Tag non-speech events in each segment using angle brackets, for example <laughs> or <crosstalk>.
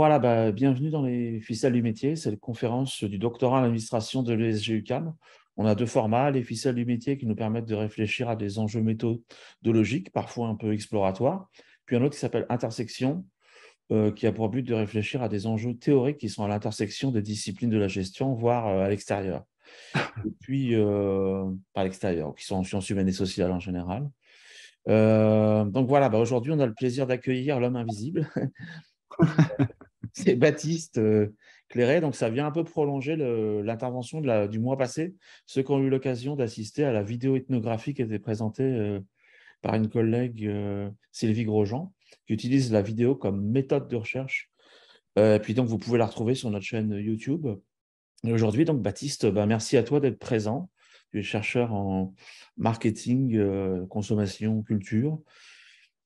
Voilà, bah, bienvenue dans les ficelles du métier. C'est la conférence du doctorat en administration de l'ESGUCAM. On a deux formats, les ficelles du métier qui nous permettent de réfléchir à des enjeux méthodologiques, parfois un peu exploratoires, puis un autre qui s'appelle Intersection, euh, qui a pour but de réfléchir à des enjeux théoriques qui sont à l'intersection des disciplines de la gestion, voire euh, à l'extérieur. <laughs> Et puis, euh, à l'extérieur, qui sont en sciences humaines et sociales en général. donc voilà, bah, aujourd'hui, on a le plaisir d'accueillir l'homme invisible. <laughs> <laughs> c'est Baptiste euh, clairet Donc, ça vient un peu prolonger l'intervention du mois passé. Ceux qui ont eu l'occasion d'assister à la vidéo ethnographique qui était présentée euh, par une collègue, euh, Sylvie Grosjean, qui utilise la vidéo comme méthode de recherche. Et puis, donc, vous pouvez la retrouver sur notre chaîne YouTube. Et aujourd'hui, donc, Baptiste, ben, merci à toi d'être présent. Tu es chercheur en marketing, consommation, culture.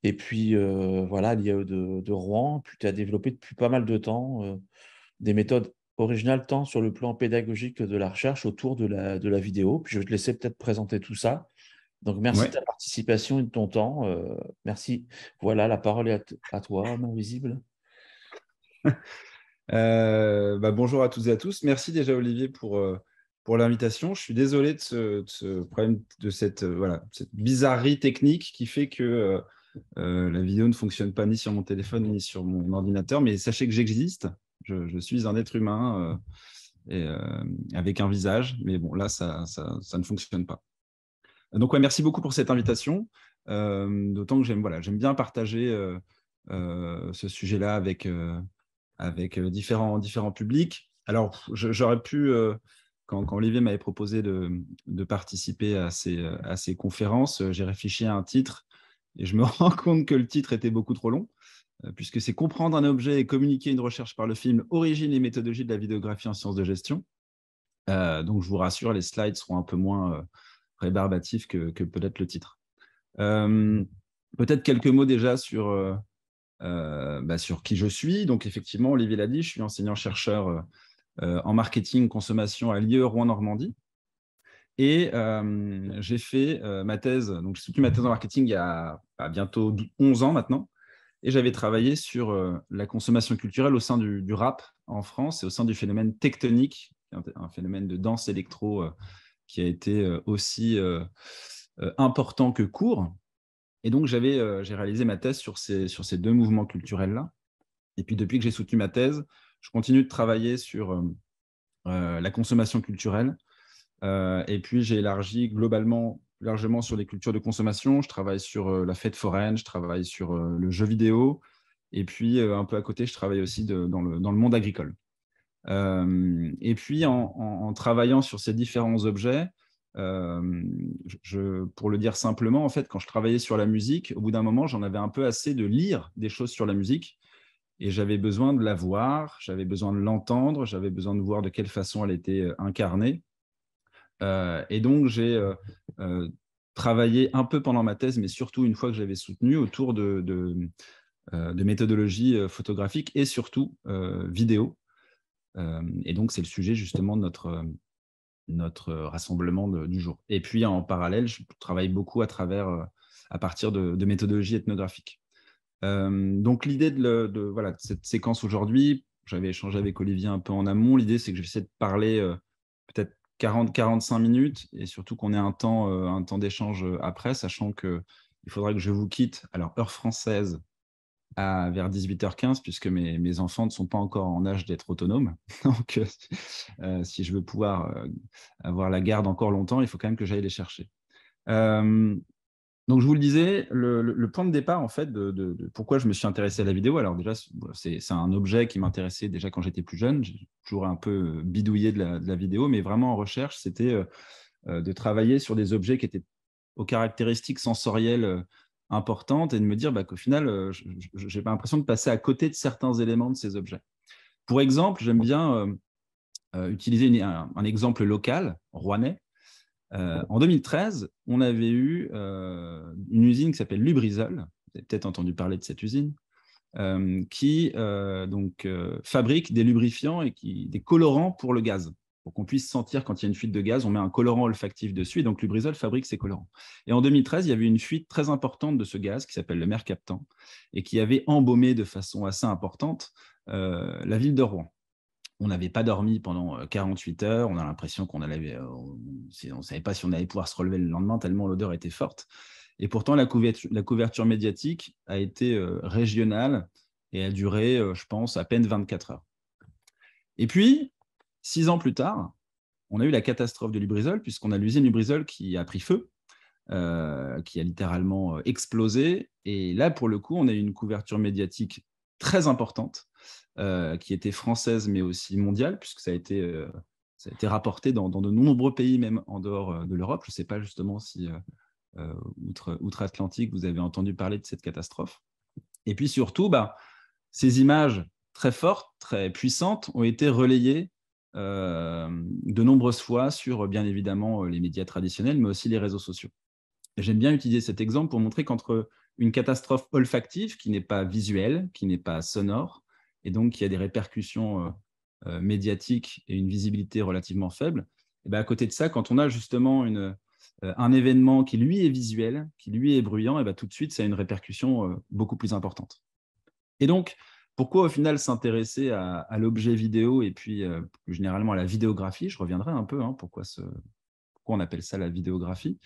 Et puis, euh, voilà, l'IAE de, de, Rouen, puis tu as développé depuis pas mal de temps euh, des méthodes originales, tant sur le plan pédagogique que de la recherche autour de la, vidéo. Puis je vais te laisser peut-être présenter tout ça. Donc, merci de ta participation et de ton temps. Euh, merci. Voilà, la parole est à, toi, non visible. <laughs> Bah, bonjour à toutes et à tous. Merci déjà, Olivier, pour pour l'invitation. Je suis désolé de ce, problème, de cette, voilà, cette bizarrerie technique qui fait que euh, la vidéo ne fonctionne pas ni sur mon téléphone ni sur mon ordinateur, mais sachez que j'existe. Je, suis un être humain euh, et, euh, avec un visage, mais bon, là, ça, ne fonctionne pas. Donc, merci beaucoup pour cette invitation. D'autant que j'aime voilà, bien partager ce sujet-là avec, avec différents, différents publics. Alors, j'aurais pu, quand, Olivier m'avait proposé de, participer à à ces conférences, j'ai réfléchi à un titre et je me <laughs> rends compte que le titre était beaucoup trop long, euh, puisque c'est comprendre un objet et communiquer une recherche par le film Origine et méthodologie de la vidéographie en sciences de gestion. Euh, donc, je vous rassure, les slides seront un peu moins euh, rébarbatifs que, peut-être le titre. peut-être quelques mots déjà sur, bah, sur qui je suis. Donc, effectivement, Olivier l'a dit, je suis enseignant-chercheur en marketing consommation à ou e Rouen-Normandie. Et j'ai fait ma thèse, donc j'ai soutenu ma thèse en marketing il y a bah, bientôt 11 ans maintenant. Et j'avais travaillé sur la consommation culturelle au sein du, rap en France et au sein du phénomène tectonique, un phénomène de danse électro qui a été aussi important que court. Et donc j'ai réalisé ma thèse sur ces, sur ces deux mouvements culturels-là. Et puis depuis que j'ai soutenu ma thèse, je continue de travailler sur la consommation culturelle euh, et puis, j'ai élargi globalement largement sur les cultures de consommation. Je travaille sur euh, la fête foraine, je travaille sur euh, le jeu vidéo. Et puis, un peu à côté, je travaille aussi dans, le, dans, le, monde agricole. et puis, en, travaillant sur ces différents objets, pour le dire simplement, en fait, quand je travaillais sur la musique, au bout d'un moment, j'en avais un peu assez de lire des choses sur la musique. Et j'avais besoin de la voir, j'avais besoin de l'entendre, j'avais besoin de voir de quelle façon elle était incarnée. Euh, et donc, j'ai euh, euh, travaillé un peu pendant ma thèse, mais surtout une fois que j'avais soutenu autour de, de, de et surtout vidéo. et donc, c'est le sujet justement de notre, notre rassemblement du jour. Et puis, en parallèle, je travaille beaucoup à, travers, à partir de, méthodologie ethnographique. donc, l'idée de, voilà, cette séquence aujourd'hui, j'avais échangé avec Olivier un peu en amont, l'idée c'est que j'essaie de parler... 40-45 minutes et surtout qu'on ait un temps, euh, un temps d'échange euh, après, sachant que il faudra que je vous quitte, alors heure française, à vers 18h15, puisque mes, enfants ne sont pas encore en âge d'être autonomes. <laughs> Donc, euh, si je veux pouvoir avoir la garde encore longtemps, il faut quand même que j'aille les chercher. Donc, je vous le disais, le, point de départ, en fait, de, pourquoi je me suis intéressé à la vidéo. Alors, déjà, c'est un objet qui m'intéressait déjà quand j'étais plus jeune. J'ai toujours un peu euh, bidouillé de la, vidéo, mais vraiment en recherche, c'était euh, euh, de travailler sur des objets qui étaient aux caractéristiques sensorielles importantes et de me dire bah, qu'au final, j'ai pas l'impression de passer à côté de certains éléments de ces objets. Pour exemple, j'aime bien utiliser un, exemple local, rouennais. Euh, en 2013, on avait eu euh, une usine qui s'appelle Lubrizol, vous avez peut-être entendu parler de cette usine, euh, qui donc, fabrique des lubrifiants et qui, des colorants pour le gaz. Pour qu'on puisse sentir quand il y a une fuite de gaz, on met un colorant olfactif dessus, et donc Lubrizol fabrique ces colorants. Et en 2013, il y avait une fuite très importante de ce gaz qui s'appelle le mercaptan, et qui avait embaumé de façon assez importante la ville de Rouen on n'avait pas dormi pendant 48 euh, heures, on a l'impression qu'on allait, euh, on ne savait pas si on allait pouvoir se relever le lendemain, tellement l'odeur était forte. Et pourtant, la couverture, médiatique a été euh, régionale et a duré, je pense, à peine 24 heures. Et puis, six ans plus tard, on a eu la catastrophe de Lubrizol, puisqu'on a l'usine Lubrizol qui a pris feu, qui a littéralement explosé. Et là, pour le coup, on a eu une couverture médiatique très importante, euh, qui était française mais aussi mondiale, puisque ça a été, euh, ça a été rapporté dans, de nombreux pays, même en dehors euh, de l'Europe. Je ne sais pas justement si, euh, outre-Atlantique, vous avez entendu parler de cette catastrophe. Et puis surtout, bah, ces images très fortes, très puissantes, ont été relayées de nombreuses fois sur, bien évidemment, les médias traditionnels, mais aussi les réseaux sociaux. J'aime bien utiliser cet exemple pour montrer qu'entre une catastrophe olfactive qui n'est pas visuelle, qui n'est pas sonore, et donc qui a des répercussions euh, euh, médiatiques et une visibilité relativement faible. Et ben, à côté de ça, quand on a justement euh, un événement qui lui est visuel, qui lui est bruyant, et ben, tout de suite, ça a une répercussion beaucoup plus importante. Et donc, pourquoi au final s'intéresser à, l'objet vidéo et puis plus généralement à la vidéographie Je reviendrai un peu, hein, pourquoi, pourquoi on appelle ça la vidéographie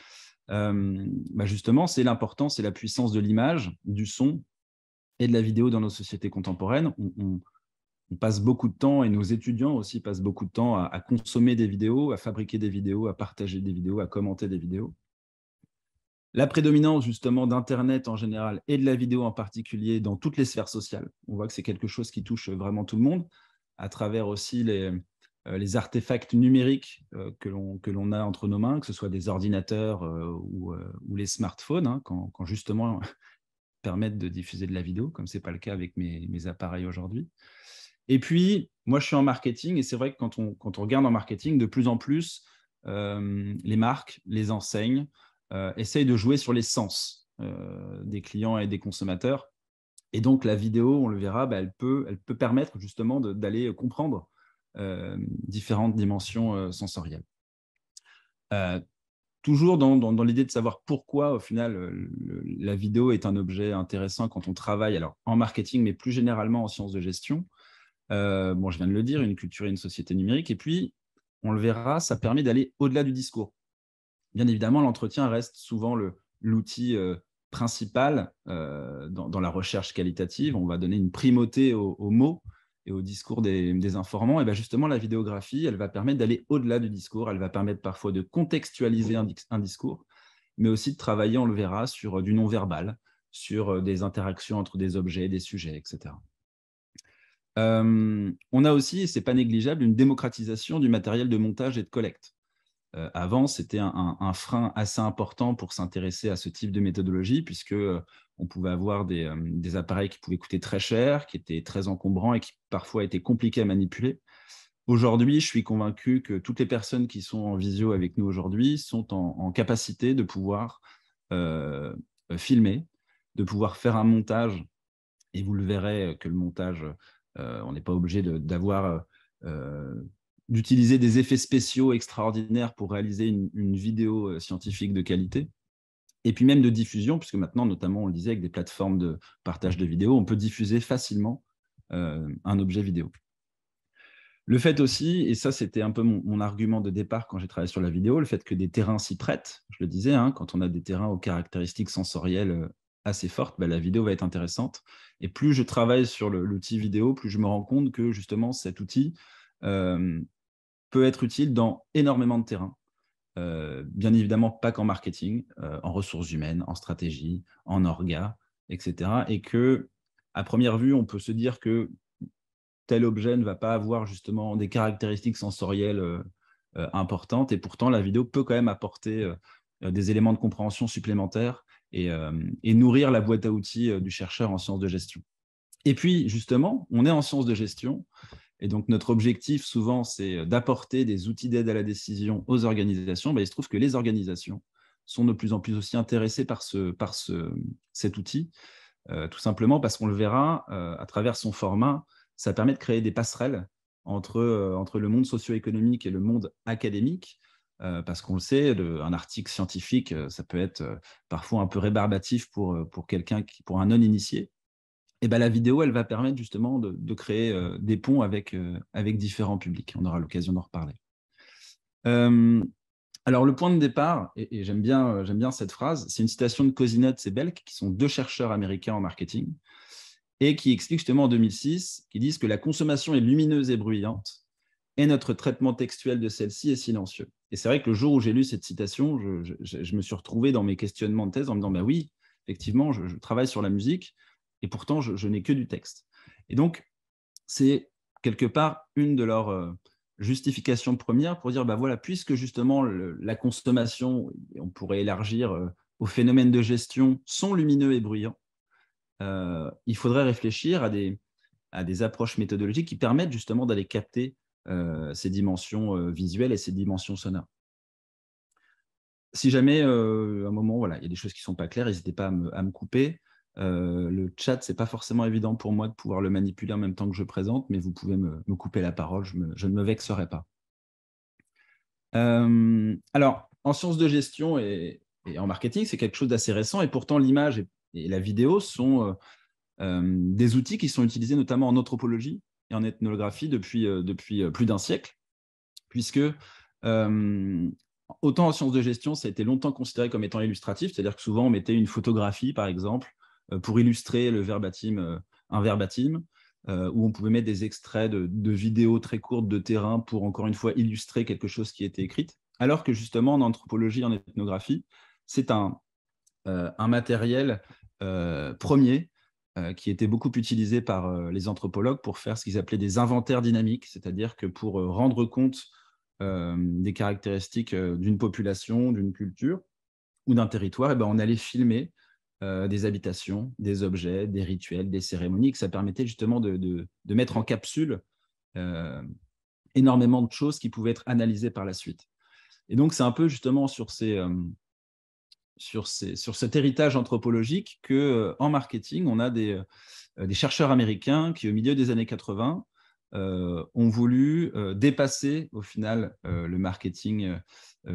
euh, bah, justement, c'est l'importance et la puissance de l'image, du son et de la vidéo dans nos sociétés contemporaines. On, passe beaucoup de temps, et nos étudiants aussi passent beaucoup de temps à, à, consommer des vidéos, à fabriquer des vidéos, à partager des vidéos, à commenter des vidéos. La prédominance justement d'Internet en général et de la vidéo en particulier dans toutes les sphères sociales, on voit que c'est quelque chose qui touche vraiment tout le monde, à travers aussi les, euh, les artefacts numériques euh, que l'on a entre nos mains, que ce soit des ordinateurs euh, ou, les smartphones, hein, quand, justement <laughs> permettent de diffuser de la vidéo, comme ce n'est pas le cas avec mes, appareils aujourd'hui. Et puis, moi, je suis en marketing, et c'est vrai que quand on, regarde en marketing, de plus en plus, les marques, les enseignes essayent de jouer sur les sens des clients et des consommateurs. Et donc, la vidéo, on le verra, bah, elle, peut, elle peut permettre justement d'aller comprendre euh, différentes dimensions euh, sensorielles. Euh, toujours dans, l'idée de savoir pourquoi, au final, la vidéo est un objet intéressant quand on travaille alors, en marketing, mais plus généralement en sciences de gestion. bon, je viens de le dire, une culture et une société numérique. Et puis, on le verra, ça permet d'aller au-delà du discours. Bien évidemment, l'entretien reste souvent l'outil principal dans, la recherche qualitative. On va donner une primauté aux mots et au discours des, informants, et ben, justement, la vidéographie, elle va permettre d'aller au-delà du discours, elle va permettre parfois de contextualiser un, discours, mais aussi de travailler, on le verra, sur euh, du non-verbal, sur euh, des interactions entre des objets, des sujets, etc. Euh, on a aussi, et ce n'est pas négligeable, une démocratisation du matériel de montage et de collecte. Euh, avant, c'était un, frein assez important pour s'intéresser à ce type de méthodologie, puisque euh, on pouvait avoir euh, des, appareils qui pouvaient coûter très cher, qui étaient très encombrants et qui parfois étaient compliqués à manipuler. Aujourd'hui, je suis convaincu que toutes les personnes qui sont en visio avec nous aujourd'hui sont en, capacité de pouvoir filmer, de pouvoir faire un montage. Et vous le verrez que le montage, on n'est pas obligé d'avoir d'utiliser des effets spéciaux extraordinaires pour réaliser une, vidéo euh, scientifique de qualité et puis même de diffusion, puisque maintenant, notamment, on le disait, avec des plateformes de partage de vidéos, on peut diffuser facilement euh, un objet vidéo. Le fait aussi, et ça c'était un peu mon, argument de départ quand j'ai travaillé sur la vidéo, le fait que des terrains s'y prêtent, je le disais, hein, quand on a des terrains aux caractéristiques sensorielles euh, assez fortes, ben, la vidéo va être intéressante. Et plus je travaille sur l'outil vidéo, plus je me rends compte que justement cet outil peut être utile dans énormément de terrains. Euh, bien évidemment, pas qu'en marketing, euh, en ressources humaines, en stratégie, en orga, etc. Et que, à première vue, on peut se dire que tel objet ne va pas avoir justement des caractéristiques sensorielles euh, importantes. Et pourtant, la vidéo peut quand même apporter des éléments de compréhension supplémentaires et nourrir la boîte à outils du chercheur en sciences de gestion. Et puis, justement, on est en sciences de gestion et donc, notre objectif, souvent, c'est euh, d'apporter des outils d'aide à la décision aux organisations. Ben, il se trouve que les organisations sont de plus en plus aussi intéressées par, ce, par cet outil, euh, tout simplement parce qu'on le verra euh, à travers son format, ça permet de créer des passerelles entre, entre le monde socio-économique et le monde académique. parce qu'on le sait, un article scientifique, ça peut être parfois un peu rébarbatif pour, pour quelqu'un, pour un non-initié. Ben, la vidéo, elle va permettre justement de, créer euh, des ponts euh, avec, différents publics. On aura l'occasion d'en reparler. Euh, alors, le point de départ, et, j'aime bien, cette phrase, c'est une citation de Cosinette et Belk, qui sont deux chercheurs américains en marketing, et qui expliquent justement en 2006, qui disent que la consommation est lumineuse et bruyante, et notre traitement textuel de celle-ci est silencieux. Et c'est vrai que le jour où j'ai lu cette citation, je, me suis retrouvé dans mes questionnements de thèse en me disant, bah oui, effectivement, je travaille sur la musique, et pourtant, je, n'ai que du texte. Et donc, c'est quelque part une de leurs euh, justifications premières pour dire, ben voilà, puisque justement la consommation, on pourrait élargir euh, aux phénomènes de gestion, sont lumineux et bruyants, euh, il faudrait réfléchir à des, approches méthodologiques qui permettent justement d'aller capter ces dimensions visuelles et ces dimensions sonores si jamais à un moment, voilà, il y a des choses qui ne sont pas claires, n'hésitez pas à me couper. Euh, le chat, c'est pas forcément évident pour moi de pouvoir le manipuler en même temps que je présente, mais vous pouvez me, couper la parole, je, ne me vexerai pas. Euh, alors, en sciences de gestion et, en marketing, c'est quelque chose d'assez récent, et pourtant l'image et, la vidéo sont euh, des outils qui sont utilisés notamment en anthropologie et en ethnographie depuis, depuis plus d'un siècle, puisque autant en sciences de gestion, ça a été longtemps considéré comme étant illustratif, c'est-à-dire que souvent on mettait une photographie, par exemple, euh, pour illustrer le verbatim, euh, un verbatim, euh, où on pouvait mettre des extraits de, vidéos très courtes de terrain pour encore une fois illustrer quelque chose qui était écrit. Alors que justement en anthropologie, en ethnographie, c'est un, matériel premier qui était beaucoup utilisé par les anthropologues pour faire ce qu'ils appelaient des inventaires dynamiques, c'est-à-dire que pour rendre compte des caractéristiques d'une population, d'une culture ou d'un territoire, et eh ben, on allait filmer euh, des habitations, des objets, des rituels, des cérémonies, que ça permettait justement de, mettre en capsule euh, énormément de choses qui pouvaient être analysées par la suite. Et donc, c'est un peu justement sur, ces, euh, sur, sur cet héritage anthropologique que, en marketing, on a des, chercheurs américains qui, au milieu des années 80, ont voulu dépasser au final le marketing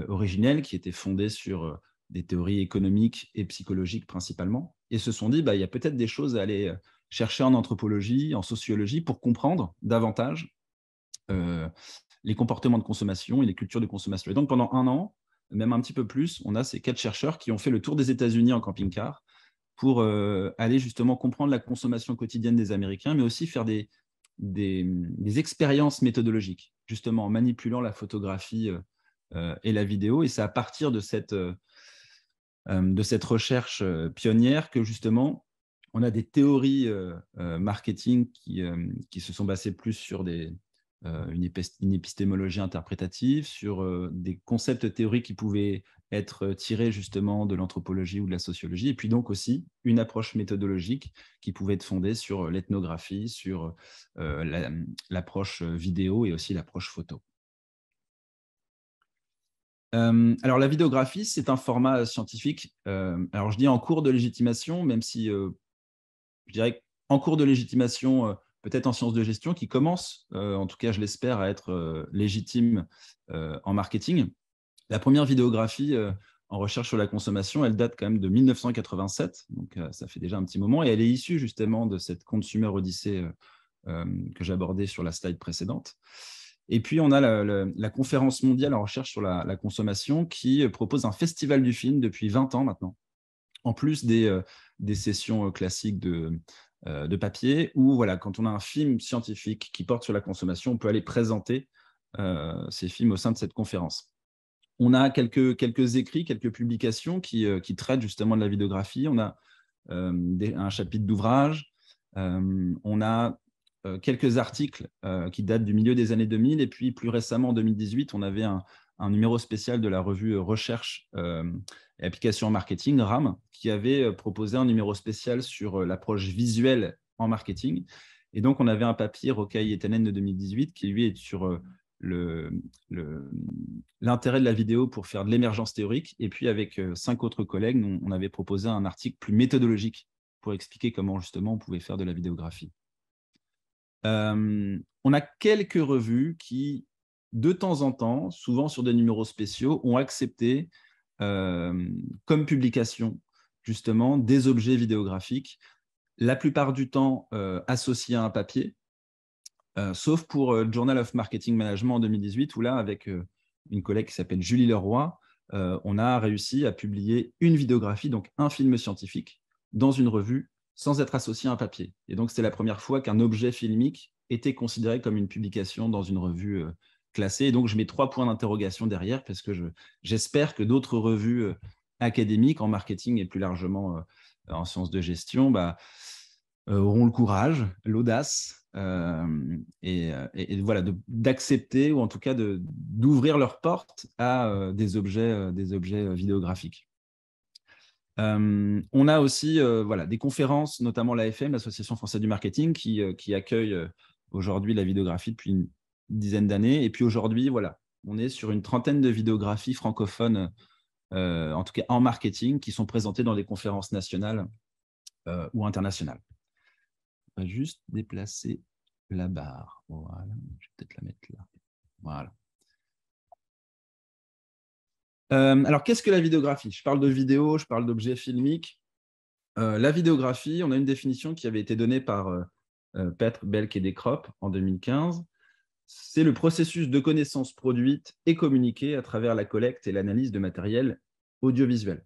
originel qui était fondé sur des théories économiques et psychologiques principalement, et se sont dit, bah, il y a peut-être des choses à aller euh, chercher en anthropologie, en sociologie, pour comprendre davantage euh, les comportements de consommation et les cultures de consommation. Et donc pendant un an, même un petit peu plus, on a ces quatre chercheurs qui ont fait le tour des États-Unis en camping-car pour euh, aller justement comprendre la consommation quotidienne des Américains, mais aussi faire des, des, expériences méthodologiques, justement en manipulant la photographie et la vidéo. Et c'est à partir de cette euh, de cette recherche euh, pionnière que justement, on a des théories euh, marketing qui, se sont basées plus sur des, une, épistémologie interprétative, sur des concepts théoriques qui pouvaient être tirés justement de l'anthropologie ou de la sociologie, et puis donc aussi une approche méthodologique qui pouvait être fondée sur l'ethnographie, sur l'approche vidéo et aussi l'approche photo. Euh, alors, la vidéographie, c'est un format euh, scientifique. Euh, alors, je dis en cours de légitimation, même si je dirais en cours de légitimation, peut-être en sciences de gestion, qui commence, en tout cas, je l'espère, à être légitime en marketing. La première vidéographie en recherche sur la consommation, elle date quand même de 1987, donc ça fait déjà un petit moment, et elle est issue justement de cette Consumer odyssée que j'abordais sur la slide précédente. Et puis, on a la, conférence mondiale en recherche sur la, consommation qui euh, propose un festival du film depuis 20 ans maintenant, en plus des, euh, sessions euh, classiques de, papier, où voilà, quand on a un film scientifique qui porte sur la consommation, on peut aller présenter ces films au sein de cette conférence. On a quelques, écrits, quelques publications qui, qui traitent justement de la vidéographie. On a un chapitre d'ouvrage. on a euh, quelques articles euh, qui datent du milieu des années 2000. Et puis, plus récemment, en 2018, on avait un, numéro spécial de la revue Recherche euh, et Application en Marketing, RAM, qui avait proposé un numéro spécial sur l'approche visuelle en marketing. Et donc, on avait un papier Rokai et de 2018 qui, lui, est sur l'intérêt le, de la vidéo pour faire de l'émergence théorique. Et puis, avec cinq autres collègues, on avait proposé un article plus méthodologique pour expliquer comment, justement, on pouvait faire de la vidéographie. Euh, on a quelques revues qui, de temps en temps, souvent sur des numéros spéciaux, ont accepté euh, comme publication justement des objets vidéographiques, la plupart du temps euh, associés à un papier, sauf pour le Journal of Marketing Management en 2018, où là, avec une collègue qui s'appelle Julie Leroy, on a réussi à publier une vidéographie, donc un film scientifique, dans une revue sans être associé à un papier. Et donc, c'était la première fois qu'un objet filmique était considéré comme une publication dans une revue euh, classée. Et donc, je mets trois points d'interrogation derrière parce que j'espère que d'autres revues euh, académiques en marketing et plus largement euh, en sciences de gestion bah, auront le courage, l'audace et, voilà d'accepter ou en tout cas d'ouvrir leurs portes à des objets, des objets vidéographiques on a aussi euh, voilà, des conférences, notamment l'AFM, l'Association française du marketing, qui, euh, accueille euh, aujourd'hui la vidéographie depuis une dizaine d'années. Et puis aujourd'hui, voilà, on est sur une trentaine de vidéographies francophones, en tout cas en marketing, qui sont présentées dans des conférences nationales ou internationales. On va juste déplacer la barre. je vais peut-être la mettre là. Voilà. Euh, alors, qu'est-ce que la vidéographie Je parle de vidéo, je parle d'objets filmiques. Euh, la vidéographie, on a une définition qui avait été donnée par euh, Petre Belk et Decrop en 2015. C'est le processus de connaissance produite et communiquées à travers la collecte et l'analyse de matériel audiovisuel.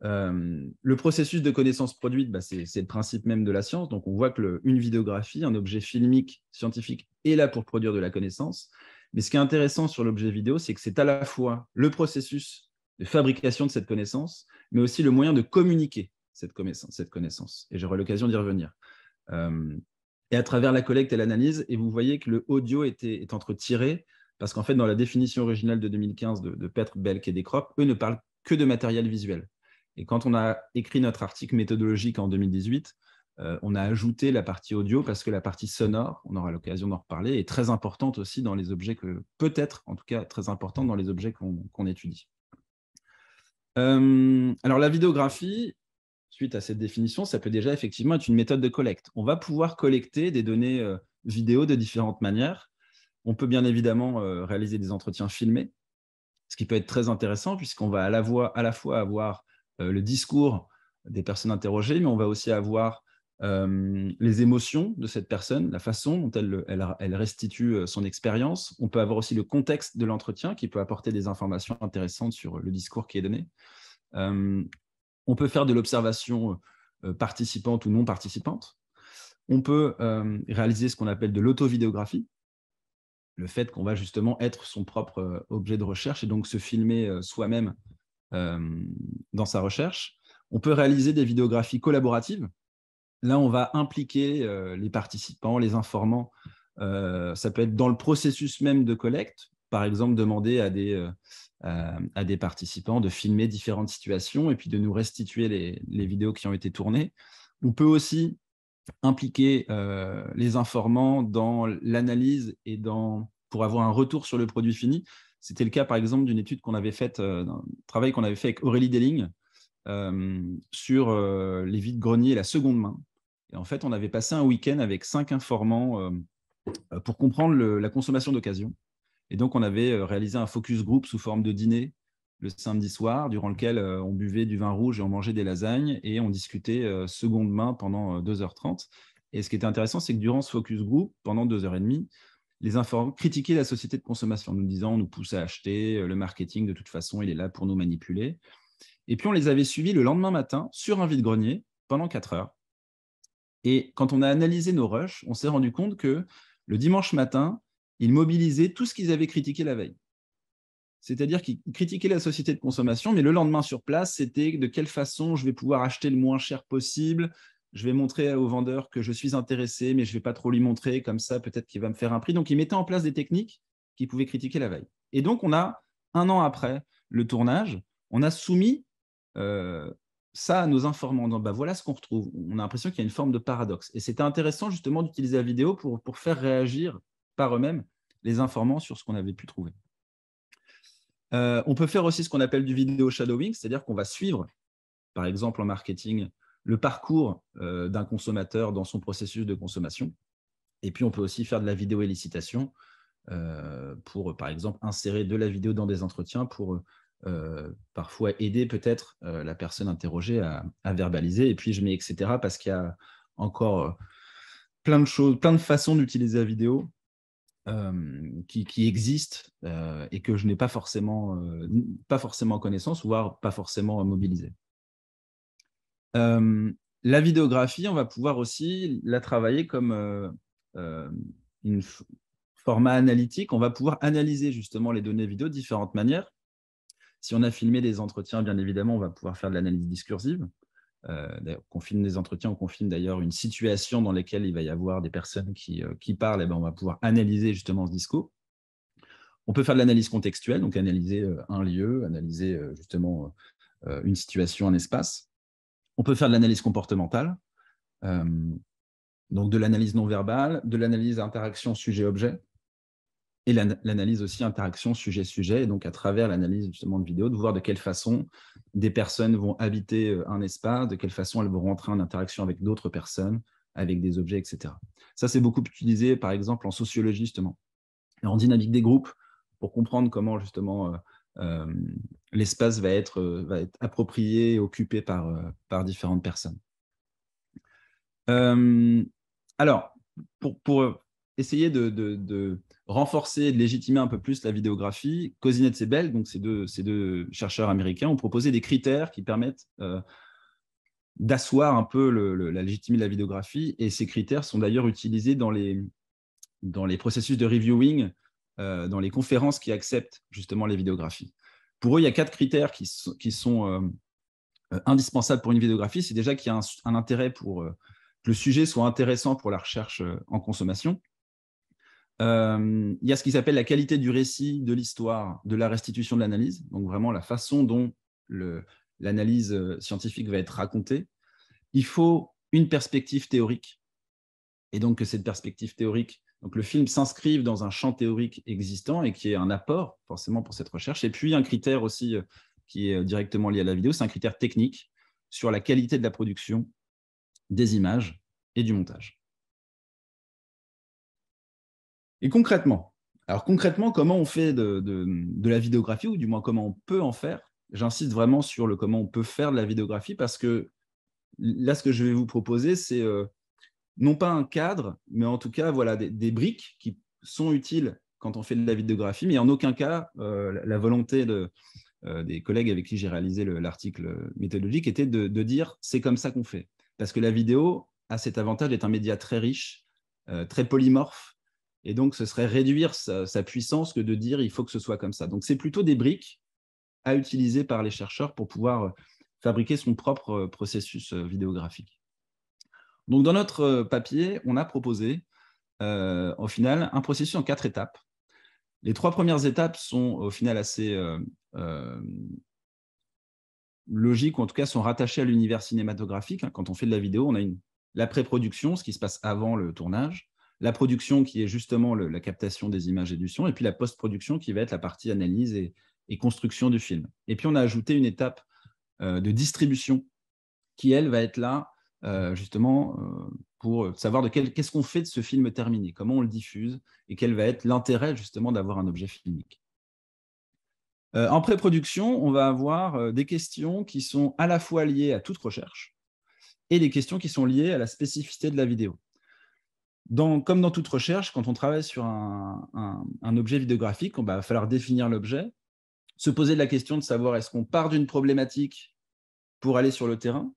le processus de connaissance produite, bah, c'est le principe même de la science. Donc, on voit que vidéographie, un objet filmique scientifique, est là pour produire de la connaissance. Mais ce qui est intéressant sur l'objet vidéo, c'est que c'est à la fois le processus de fabrication de cette connaissance, mais aussi le moyen de communiquer cette connaissance. Cette connaissance. Et j'aurai l'occasion d'y revenir. Euh, et à travers la collecte et l'analyse, et vous voyez que le audio était, est entretiré, parce qu'en fait, dans la définition originale de 2015 de, de Petre, Belk et Descrops, eux ne parlent que de matériel visuel. Et quand on a écrit notre article méthodologique en 2018, euh, on a ajouté la partie audio parce que la partie sonore, on aura l'occasion d'en reparler, est très importante aussi dans les objets que, peut-être en tout cas, très importante dans les objets qu'on étudie. Euh, alors la vidéographie, suite à cette définition, ça peut déjà effectivement être une méthode de collecte. On va pouvoir collecter des données euh, vidéo de différentes manières. On peut bien évidemment réaliser des entretiens filmés, ce qui peut être très intéressant puisqu'on va à la, fois avoir le discours des personnes interrogées, mais on va aussi avoir euh, les émotions de cette personne, la façon dont elle, elle, restitue euh, son expérience. On peut avoir aussi le contexte de l'entretien qui peut apporter des informations intéressantes sur euh, le discours qui est donné. on peut faire de l'observation participante ou non participante. On peut réaliser ce qu'on appelle de l'autovidéographie, le fait qu'on va justement être son propre objet de recherche et donc se filmer soi-même dans sa recherche. On peut réaliser des vidéographies collaboratives, Là, on va impliquer euh, les participants, les informants. Euh, ça peut être dans le processus même de collecte, par exemple, demander à des, euh, participants de filmer différentes situations et puis de nous restituer les, vidéos qui ont été tournées. On peut aussi impliquer les informants dans l'analyse et dans, pour avoir un retour sur le produit fini. C'était le cas, par exemple, d'une étude qu'on avait faite, d'un travail qu'on avait fait avec Aurélie Delling, sur les vides greniers et la seconde main. Et en fait, on avait passé un week-end avec cinq informants euh, pour comprendre la consommation d'occasion. Et donc, on avait euh, réalisé un focus group sous forme de dîner le samedi soir, durant lequel euh, on buvait du vin rouge et on mangeait des lasagnes et on discutait seconde main pendant 2h30. Et ce qui était intéressant, c'est que durant ce focus group, pendant 2h30, les informants critiquaient la société de consommation, en nous disant on nous pousse à acheter, le marketing, de toute façon, il est là pour nous manipuler. Et puis, on les avait suivis le lendemain matin sur un vide-grenier pendant 4 heures et quand on a analysé nos rushs, on s'est rendu compte que le dimanche matin, ils mobilisaient tout ce qu'ils avaient critiqué la veille. C'est-à-dire qu'ils critiquaient la société de consommation, mais le lendemain sur place, c'était de quelle façon je vais pouvoir acheter le moins cher possible, je vais montrer au vendeur que je suis intéressé, mais je ne vais pas trop lui montrer, comme ça peut-être qu'il va me faire un prix. Donc, ils mettaient en place des techniques qu'ils pouvaient critiquer la veille. Et donc, on a, un an après le tournage, on a soumis euh, ça à nos informants. Dans, bah, voilà ce qu'on retrouve. On a l'impression qu'il y a une forme de paradoxe. Et c'était intéressant justement d'utiliser la vidéo pour, pour faire réagir par eux-mêmes les informants sur ce qu'on avait pu trouver. Euh, on peut faire aussi ce qu'on appelle du vidéo shadowing, c'est-à-dire qu'on va suivre, par exemple en marketing, le parcours euh, d'un consommateur dans son processus de consommation. Et puis, on peut aussi faire de la vidéo élicitation euh, pour, par exemple, insérer de la vidéo dans des entretiens pour euh, parfois aider peut-être euh, la personne interrogée à, verbaliser. Et puis je mets etc. parce qu'il y a encore euh, plein de choses, plein de façons d'utiliser la vidéo qui, existent et que je n'ai pas forcément, pas forcément connaissance, voire pas forcément mobilisé. la vidéographie, on va pouvoir aussi la travailler comme un format analytique. On va pouvoir analyser justement les données vidéo de différentes manières. Si on a filmé des entretiens, bien évidemment, on va pouvoir faire de l'analyse discursive. Euh, qu'on filme des entretiens on qu'on filme d'ailleurs une situation dans laquelle il va y avoir des personnes qui, euh, parlent, et eh ben on va pouvoir analyser justement ce discours. On peut faire de l'analyse contextuelle, donc analyser euh, un lieu, analyser euh, justement une situation, un espace. On peut faire de l'analyse comportementale, donc de l'analyse non verbale, de l'analyse interaction sujet-objet et l'analyse aussi interaction sujet-sujet, et donc à travers l'analyse justement de vidéos, de voir de quelle façon des personnes vont habiter euh, un espace, de quelle façon elles vont rentrer en interaction avec d'autres personnes, avec des objets, etc. Ça, c'est beaucoup utilisé, par exemple, en sociologie, justement, en dynamique des groupes, pour comprendre comment, justement, euh, euh, l'espace va être, va être approprié occupé par, par différentes personnes. alors, pour, pour essayer de, renforcer, de légitimer un peu plus la vidéographie, Cosinette et Sebel, donc ces deux, chercheurs américains, ont proposé des critères qui permettent euh, d'asseoir un peu la légitimité de la vidéographie. Et ces critères sont d'ailleurs utilisés dans les, processus de reviewing, euh, dans les conférences qui acceptent justement les vidéographies. Pour eux, il y a quatre critères qui, sont euh, indispensables pour une vidéographie. C'est déjà qu'il y a un, un intérêt pour que le sujet soit intéressant pour la recherche en consommation euh, il y a ce qui s'appelle la qualité du récit, de l'histoire, de la restitution de l'analyse, donc vraiment la façon dont l'analyse euh, scientifique va être racontée. Il faut une perspective théorique, et donc que cette perspective théorique, donc le film s'inscrive dans un champ théorique existant et qui est un apport forcément pour cette recherche. Et puis un critère aussi euh, qui est directement lié à la vidéo, c'est un critère technique sur la qualité de la production des images et du montage. Et concrètement, alors concrètement, comment on fait de, la vidéographie, ou du moins comment on peut en faire J'insiste vraiment sur le comment on peut faire de la vidéographie, parce que là, ce que je vais vous proposer, c'est euh, non pas un cadre, mais en tout cas, voilà, des, briques qui sont utiles quand on fait de la vidéographie, mais en aucun cas, euh, la, volonté euh, des collègues avec qui j'ai réalisé l'article méthodologique était de dire c'est comme ça qu'on fait. Parce que la vidéo a cet avantage d'être un média très riche, très polymorphe, et donc, ce serait réduire sa, puissance que de dire il faut que ce soit comme ça. Donc, c'est plutôt des briques à utiliser par les chercheurs pour pouvoir euh, fabriquer son propre euh, processus euh, vidéographique. Donc, dans notre papier, on a proposé, au final, un processus en quatre étapes. Les trois premières étapes sont, au final, assez logiques, ou en tout cas, sont rattachées à l'univers cinématographique. Quand on fait de la vidéo, on a une, la pré-production, ce qui se passe avant le tournage la production qui est justement la captation des images et du son, et puis la post-production qui va être la partie analyse et, construction du film. Et puis on a ajouté une étape euh, de distribution qui, elle, va être là euh, justement euh, pour savoir de qu'est-ce qu'on fait de ce film terminé, comment on le diffuse, et quel va être l'intérêt justement d'avoir un objet filmique. en pré-production, on va avoir des questions qui sont à la fois liées à toute recherche et des questions qui sont liées à la spécificité de la vidéo comme dans toute recherche, quand on travaille sur un, objet vidéographique, il va falloir définir l'objet, se poser la question de savoir est-ce qu'on part d'une problématique pour aller sur le terrain.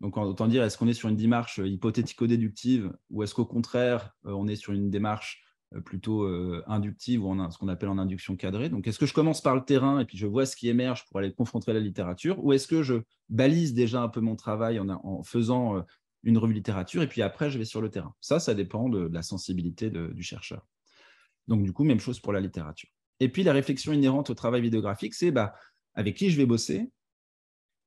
Donc, autant dire, est-ce qu'on est sur une démarche euh, hypothético-déductive ou est-ce qu'au contraire, euh, on est sur une démarche euh, plutôt inductive ou ce qu'on appelle en induction cadrée. Donc, est-ce que je commence par le terrain et puis je vois ce qui émerge pour aller confronter la littérature ou est-ce que je balise déjà un peu mon travail en faisant une revue littérature, et puis après, je vais sur le terrain. Ça, ça dépend de, la sensibilité du chercheur. Donc, du coup, même chose pour la littérature. Et puis, la réflexion inhérente au travail vidéographique, c'est bah, avec qui je vais bosser,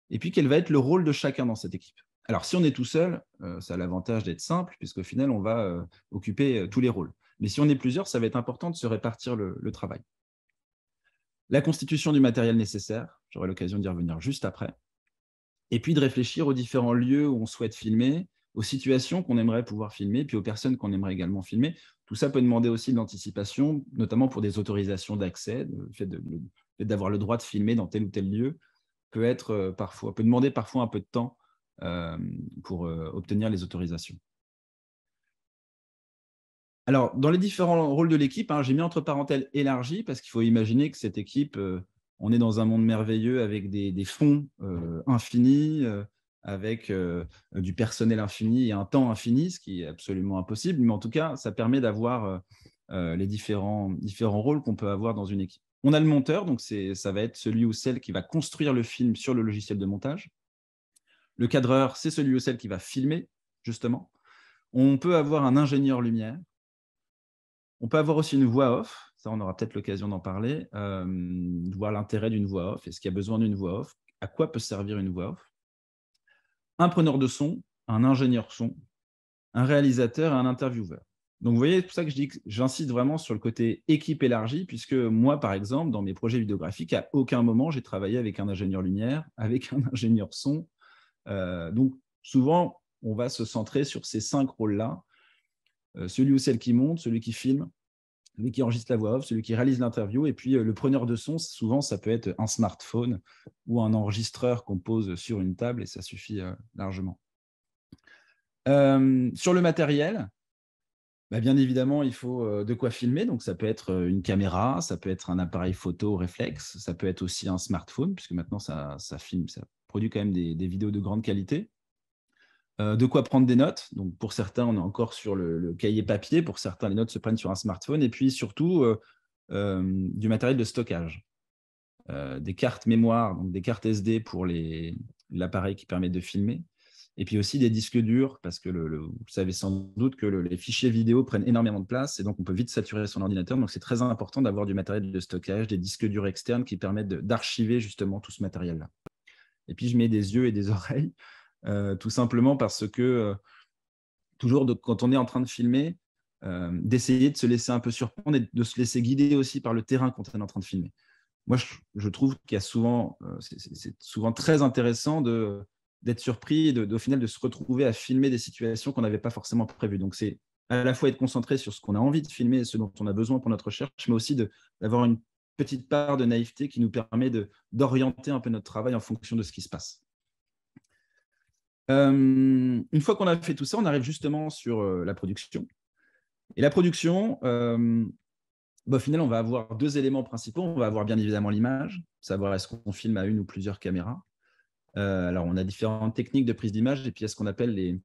et puis quel va être le rôle de chacun dans cette équipe. Alors, si on est tout seul, euh, ça a l'avantage d'être simple, puisqu'au final, on va euh, occuper euh, tous les rôles. Mais si on est plusieurs, ça va être important de se répartir le travail. La constitution du matériel nécessaire, j'aurai l'occasion d'y revenir juste après et puis de réfléchir aux différents lieux où on souhaite filmer, aux situations qu'on aimerait pouvoir filmer, puis aux personnes qu'on aimerait également filmer. Tout ça peut demander aussi de l'anticipation, notamment pour des autorisations d'accès, le fait d'avoir le droit de filmer dans tel ou tel lieu peut être euh, parfois peut demander parfois un peu de temps euh, pour euh, obtenir les autorisations. Alors, dans les différents rôles de l'équipe, hein, j'ai mis entre parenthèses élargi parce qu'il faut imaginer que cette équipe, on est dans un monde merveilleux avec des, fonds euh, infinis, euh, avec euh, du personnel infini et un temps infini, ce qui est absolument impossible. Mais en tout cas, ça permet d'avoir les différents, différents rôles qu'on peut avoir dans une équipe. On a le monteur, donc ça va être celui ou celle qui va construire le film sur le logiciel de montage. Le cadreur, c'est celui ou celle qui va filmer, justement. On peut avoir un ingénieur lumière. On peut avoir aussi une voix off, ça on aura peut-être l'occasion d'en parler, euh, de voir l'intérêt d'une voix off, est-ce qu'il y a besoin d'une voix off, à quoi peut servir une voix off. Un preneur de son, un ingénieur son, un réalisateur et un intervieweur. Donc vous voyez, c'est pour ça que je dis que j'insiste vraiment sur le côté équipe élargie, puisque moi, par exemple, dans mes projets vidéographiques, à aucun moment j'ai travaillé avec un ingénieur lumière, <laughs> avec un ingénieur son. Euh, donc souvent, on va se centrer sur ces cinq rôles-là, euh, celui ou celle qui monte, celui qui filme, celui qui enregistre la voix off, celui qui réalise l'interview, et puis euh, le preneur de son, souvent ça peut être un smartphone ou un enregistreur qu'on pose sur une table, et ça suffit euh, largement. Euh, sur le matériel, bah, bien évidemment, il faut de quoi filmer, donc ça peut être une caméra, ça peut être un appareil photo réflexe, ça peut être aussi un smartphone, puisque maintenant ça, filme, ça produit quand même des vidéos de grande qualité. Euh, de quoi prendre des notes. pour certains, on est encore sur le, cahier papier. Pour certains, les notes se prennent sur un smartphone. Et puis surtout, euh, euh, du matériel de stockage. des cartes mémoire, des cartes SD pour l'appareil qui permet de filmer. Et puis aussi des disques durs, parce que vous savez sans doute que les fichiers vidéo prennent énormément de place et donc on peut vite saturer son ordinateur. Donc c'est très important d'avoir du matériel de stockage, des disques durs externes qui permettent d'archiver justement tout ce matériel-là. Et puis je mets des yeux et des <laughs> oreilles euh, tout simplement parce que euh, toujours quand on est en train de filmer, euh, d'essayer de se laisser un peu surprendre et de se laisser guider aussi par le terrain qu'on est en train de filmer. Moi, je, trouve qu'il y a souvent, c'est souvent très intéressant de d'être surpris et au final de se retrouver à filmer des situations qu'on n'avait pas forcément prévues. Donc, c'est à la fois être concentré sur ce qu'on a envie de filmer et ce dont on a besoin pour notre recherche, mais aussi d'avoir une petite part de naïveté qui nous permet d'orienter un peu notre travail en fonction de ce qui se passe. Euh, une fois qu'on a fait tout ça, on arrive justement sur euh, la production. Et la production, euh, bah, au final, on va avoir deux éléments principaux. On va avoir bien évidemment l'image, savoir est-ce qu'on filme à une ou plusieurs caméras. alors, on a différentes techniques de prise d'image et puis il y a ce qu'on appelle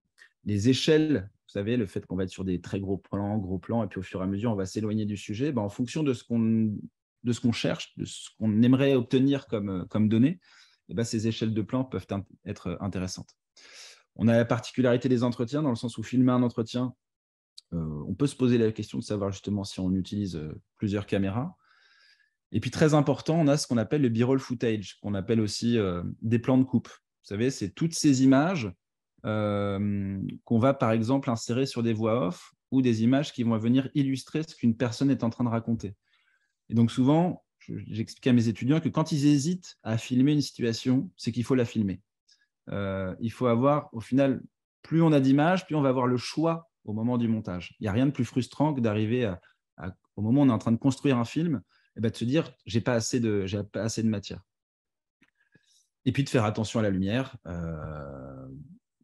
les, échelles. Vous savez, le fait qu'on va être sur des très gros plans, gros plans, et puis au fur et à mesure, on va s'éloigner du sujet. Bah, en fonction de ce qu'on cherche, de ce qu'on aimerait obtenir comme, comme données, et eh bah, ces échelles de plans peuvent être intéressantes. On a la particularité des entretiens, dans le sens où filmer un entretien, euh, on peut se poser la question de savoir justement si on utilise euh, plusieurs caméras. Et puis très important, on a ce qu'on appelle le b-roll footage, qu'on appelle aussi euh, des plans de coupe. Vous savez, c'est toutes ces images qu'on va par exemple insérer sur des voix off ou des images qui vont venir illustrer ce qu'une personne est en train de raconter. Et donc souvent, j'explique à mes étudiants que quand ils hésitent à filmer une situation, c'est qu'il faut la filmer. Euh, il faut avoir, au final, plus on a d'images, plus on va avoir le choix au moment du montage. Il n'y a rien de plus frustrant que d'arriver au moment où on est en train de construire un film, et eh ben, de se dire, j'ai pas, assez de, pas assez de matière. Et puis de faire attention à la lumière. Euh,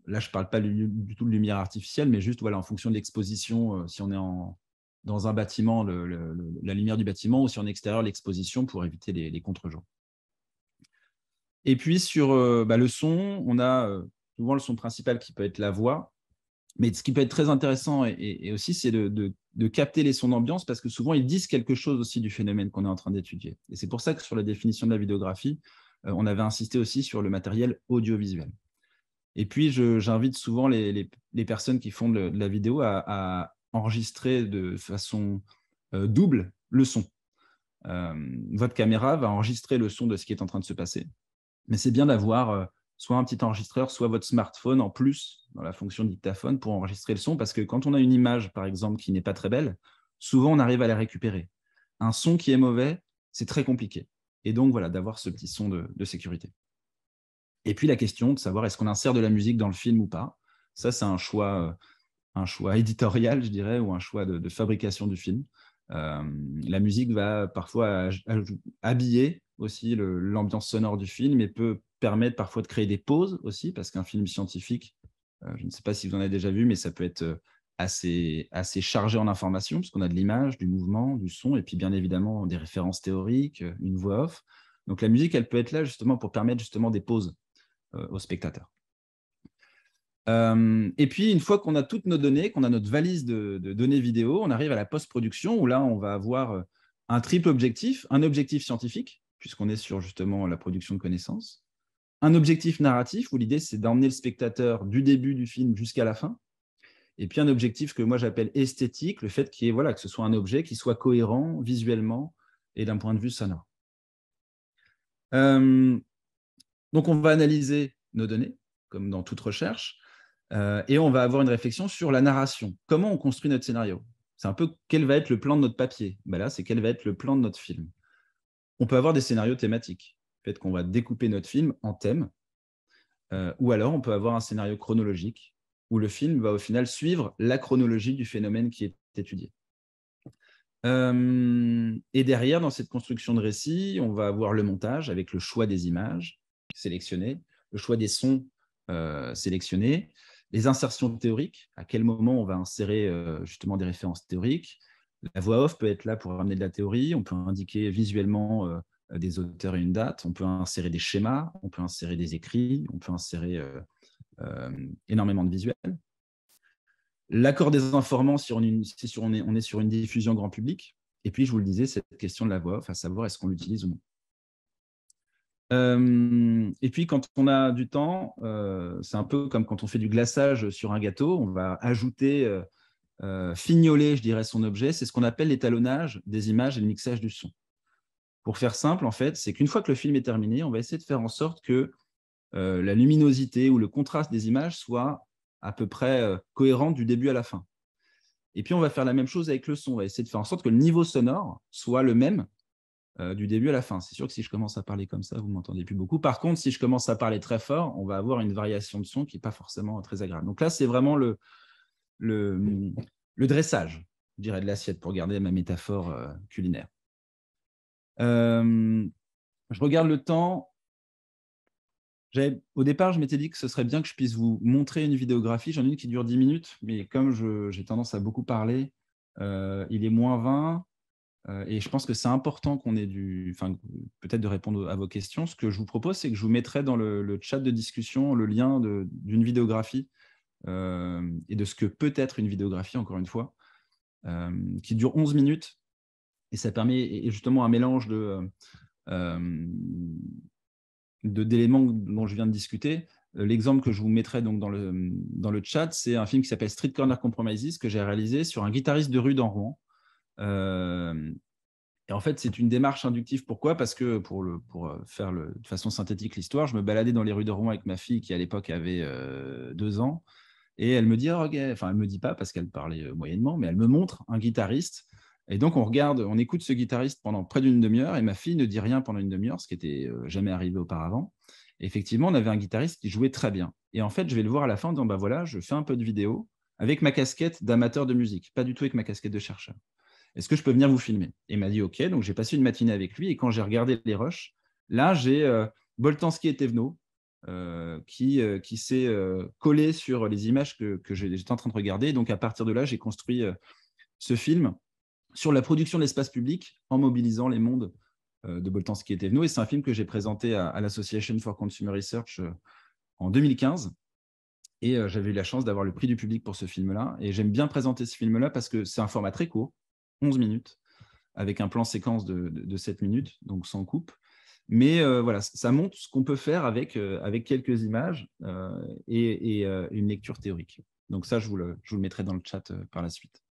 là, je ne parle pas du, tout de lumière artificielle, mais juste voilà, en fonction de l'exposition, euh, si on est dans un bâtiment, la lumière du bâtiment, ou si on est extérieur, l'exposition pour éviter les, les contre-jours. Et puis sur euh, bah, le son, on a euh, souvent le son principal qui peut être la voix. Mais ce qui peut être très intéressant et, aussi, c'est de, capter les sons d'ambiance parce que souvent, ils disent quelque chose aussi du phénomène qu'on est en train d'étudier. Et c'est pour ça que sur la définition de la vidéographie, euh, on avait insisté aussi sur le matériel audiovisuel. Et puis, j'invite souvent les, personnes qui font de, la vidéo à, enregistrer de façon double le son. votre caméra va enregistrer le son de ce qui est en train de se passer mais c'est bien d'avoir euh, soit un petit enregistreur, soit votre smartphone en plus dans la fonction dictaphone pour enregistrer le son, parce que quand on a une image, par exemple, qui n'est pas très belle, souvent on arrive à la récupérer. Un son qui est mauvais, c'est très compliqué. Et donc voilà, d'avoir ce petit son de, sécurité. Et puis la question de savoir est-ce qu'on insère de la musique dans le film ou pas, ça c'est un choix, euh, un choix <laughs> éditorial, je dirais, ou un choix de, fabrication du film. Euh, la musique va parfois habiller aussi l'ambiance sonore du film et peut permettre parfois de créer des pauses aussi, parce qu'un film scientifique, euh, je ne sais pas si vous en avez déjà vu, mais ça peut être euh, assez, assez chargé en information parce qu'on a de l'image, du mouvement, du son, et puis bien évidemment des références théoriques, euh, une voix off. Donc la musique, elle peut être là justement pour permettre justement des pauses aux spectateurs. et puis, une fois qu'on a toutes nos données, qu'on a notre valise de, données vidéo, on arrive à la post-production où là, on va avoir un triple objectif, un objectif scientifique, puisqu'on est sur justement la production de connaissances. Un objectif narratif, où l'idée, c'est d'emmener le spectateur du début du film jusqu'à la fin. Et puis un objectif que moi j'appelle esthétique, le fait qu'il voilà, que ce soit un objet qui soit cohérent visuellement et d'un point de vue sonore. Euh, donc on va analyser nos données, comme dans toute recherche, euh, et on va avoir une réflexion sur la narration. Comment on construit notre scénario C'est un peu quel va être le plan de notre papier ben Là, c'est quel va être le plan de notre film. On peut avoir des scénarios thématiques. Peut-être qu'on va découper notre film en thèmes. Euh, ou alors, on peut avoir un scénario chronologique où le film va au final suivre la chronologie du phénomène qui est étudié. Euh, et derrière, dans cette construction de récit, on va avoir le montage avec le choix des images sélectionnées, le choix des sons euh, sélectionnés, les insertions théoriques, à quel moment on va insérer justement des références théoriques, la voix off peut être là pour amener de la théorie, on peut indiquer visuellement euh, des auteurs et une date, on peut insérer des schémas, on peut insérer des écrits, on peut insérer euh, euh, énormément de visuels. L'accord des informants, si, on est, sur une diffusion grand public, et puis je vous le disais, cette question de la voix off, à savoir est-ce qu'on l'utilise ou non. et puis, quand on a du temps, c'est un peu comme quand on fait du glaçage sur un gâteau, on va ajouter euh, fignoler, je dirais, son objet, c'est ce qu'on appelle l'étalonnage des images et le mixage du son. Pour faire simple, en fait, c'est qu'une fois que le film est terminé, on va essayer de faire en sorte que euh, la luminosité ou le contraste des images soit à peu près cohérente euh, cohérent du début à la fin. Et puis, on va faire la même chose avec le son. On va essayer de faire en sorte que le niveau sonore soit le même du début à la fin. C'est sûr que si je commence à parler comme ça, vous m'entendez plus beaucoup. Par contre, si je commence à parler très fort, on va avoir une variation de son qui n'est pas forcément très agréable. Donc là, c'est vraiment le, le, dressage, je dirais, de l'assiette pour garder ma métaphore euh, culinaire. Euh, je regarde le temps. Au départ, je m'étais dit que ce serait bien que je puisse vous montrer une vidéographie. J'en ai une qui dure 10 minutes, mais comme j'ai tendance à beaucoup parler, euh, il est moins 20. et je pense que c'est important qu'on ait du. peut-être de répondre à vos questions. Ce que je vous propose, c'est que je vous mettrai dans le, le chat de discussion le lien d'une vidéographie euh, et de ce que peut être une vidéographie, encore une fois, euh, qui dure 11 minutes. Et ça permet justement un mélange euh, de d'éléments dont je viens de discuter. L'exemple que je vous mettrai donc dans le, dans le chat, c'est un film qui s'appelle Street Corner Compromises que j'ai réalisé sur un guitariste de rue dans Rouen. et en fait, c'est une démarche inductive. Pourquoi Parce que pour, le, pour faire de façon synthétique l'histoire, je me baladais dans les rues de Rouen avec ma fille qui à l'époque avait deux ans. Et elle me dit, oh, enfin, elle me dit pas parce qu'elle parlait euh, moyennement, mais elle me montre un guitariste. Et donc, on regarde, on écoute ce guitariste pendant près d'une demi-heure, et ma fille ne dit rien pendant une demi-heure, ce qui n'était euh, jamais arrivé auparavant. effectivement, on avait un guitariste qui jouait très bien. Et en fait, je vais le voir à la fin en disant, bah voilà, je fais un peu de vidéo avec ma casquette d'amateur de musique, pas du tout avec ma casquette de chercheur. Est-ce que je peux venir vous filmer Et il m'a dit, OK, donc j'ai passé une matinée avec lui, et quand j'ai regardé les roches là, j'ai euh, Boltanski et Thévenot. Euh, euh, qui, s'est euh, collé sur les images que, j'étais en train de regarder. donc, à partir de là, j'ai construit ce film sur la production de l'espace public en mobilisant les mondes de Boltanski et Thévenot. Et c'est un film que j'ai présenté à, l'Association for Consumer Research en 2015. Et j'avais eu la chance d'avoir le prix du public pour ce film-là. Et j'aime bien présenter ce film-là parce que c'est un format très court, 11 minutes, avec un plan séquence de 7 minutes, donc sans coupe mais euh, voilà, ça montre ce qu'on peut faire avec, euh, avec quelques images euh, et, une lecture théorique. Donc ça, je vous le, je vous le mettrai dans le chat par la suite.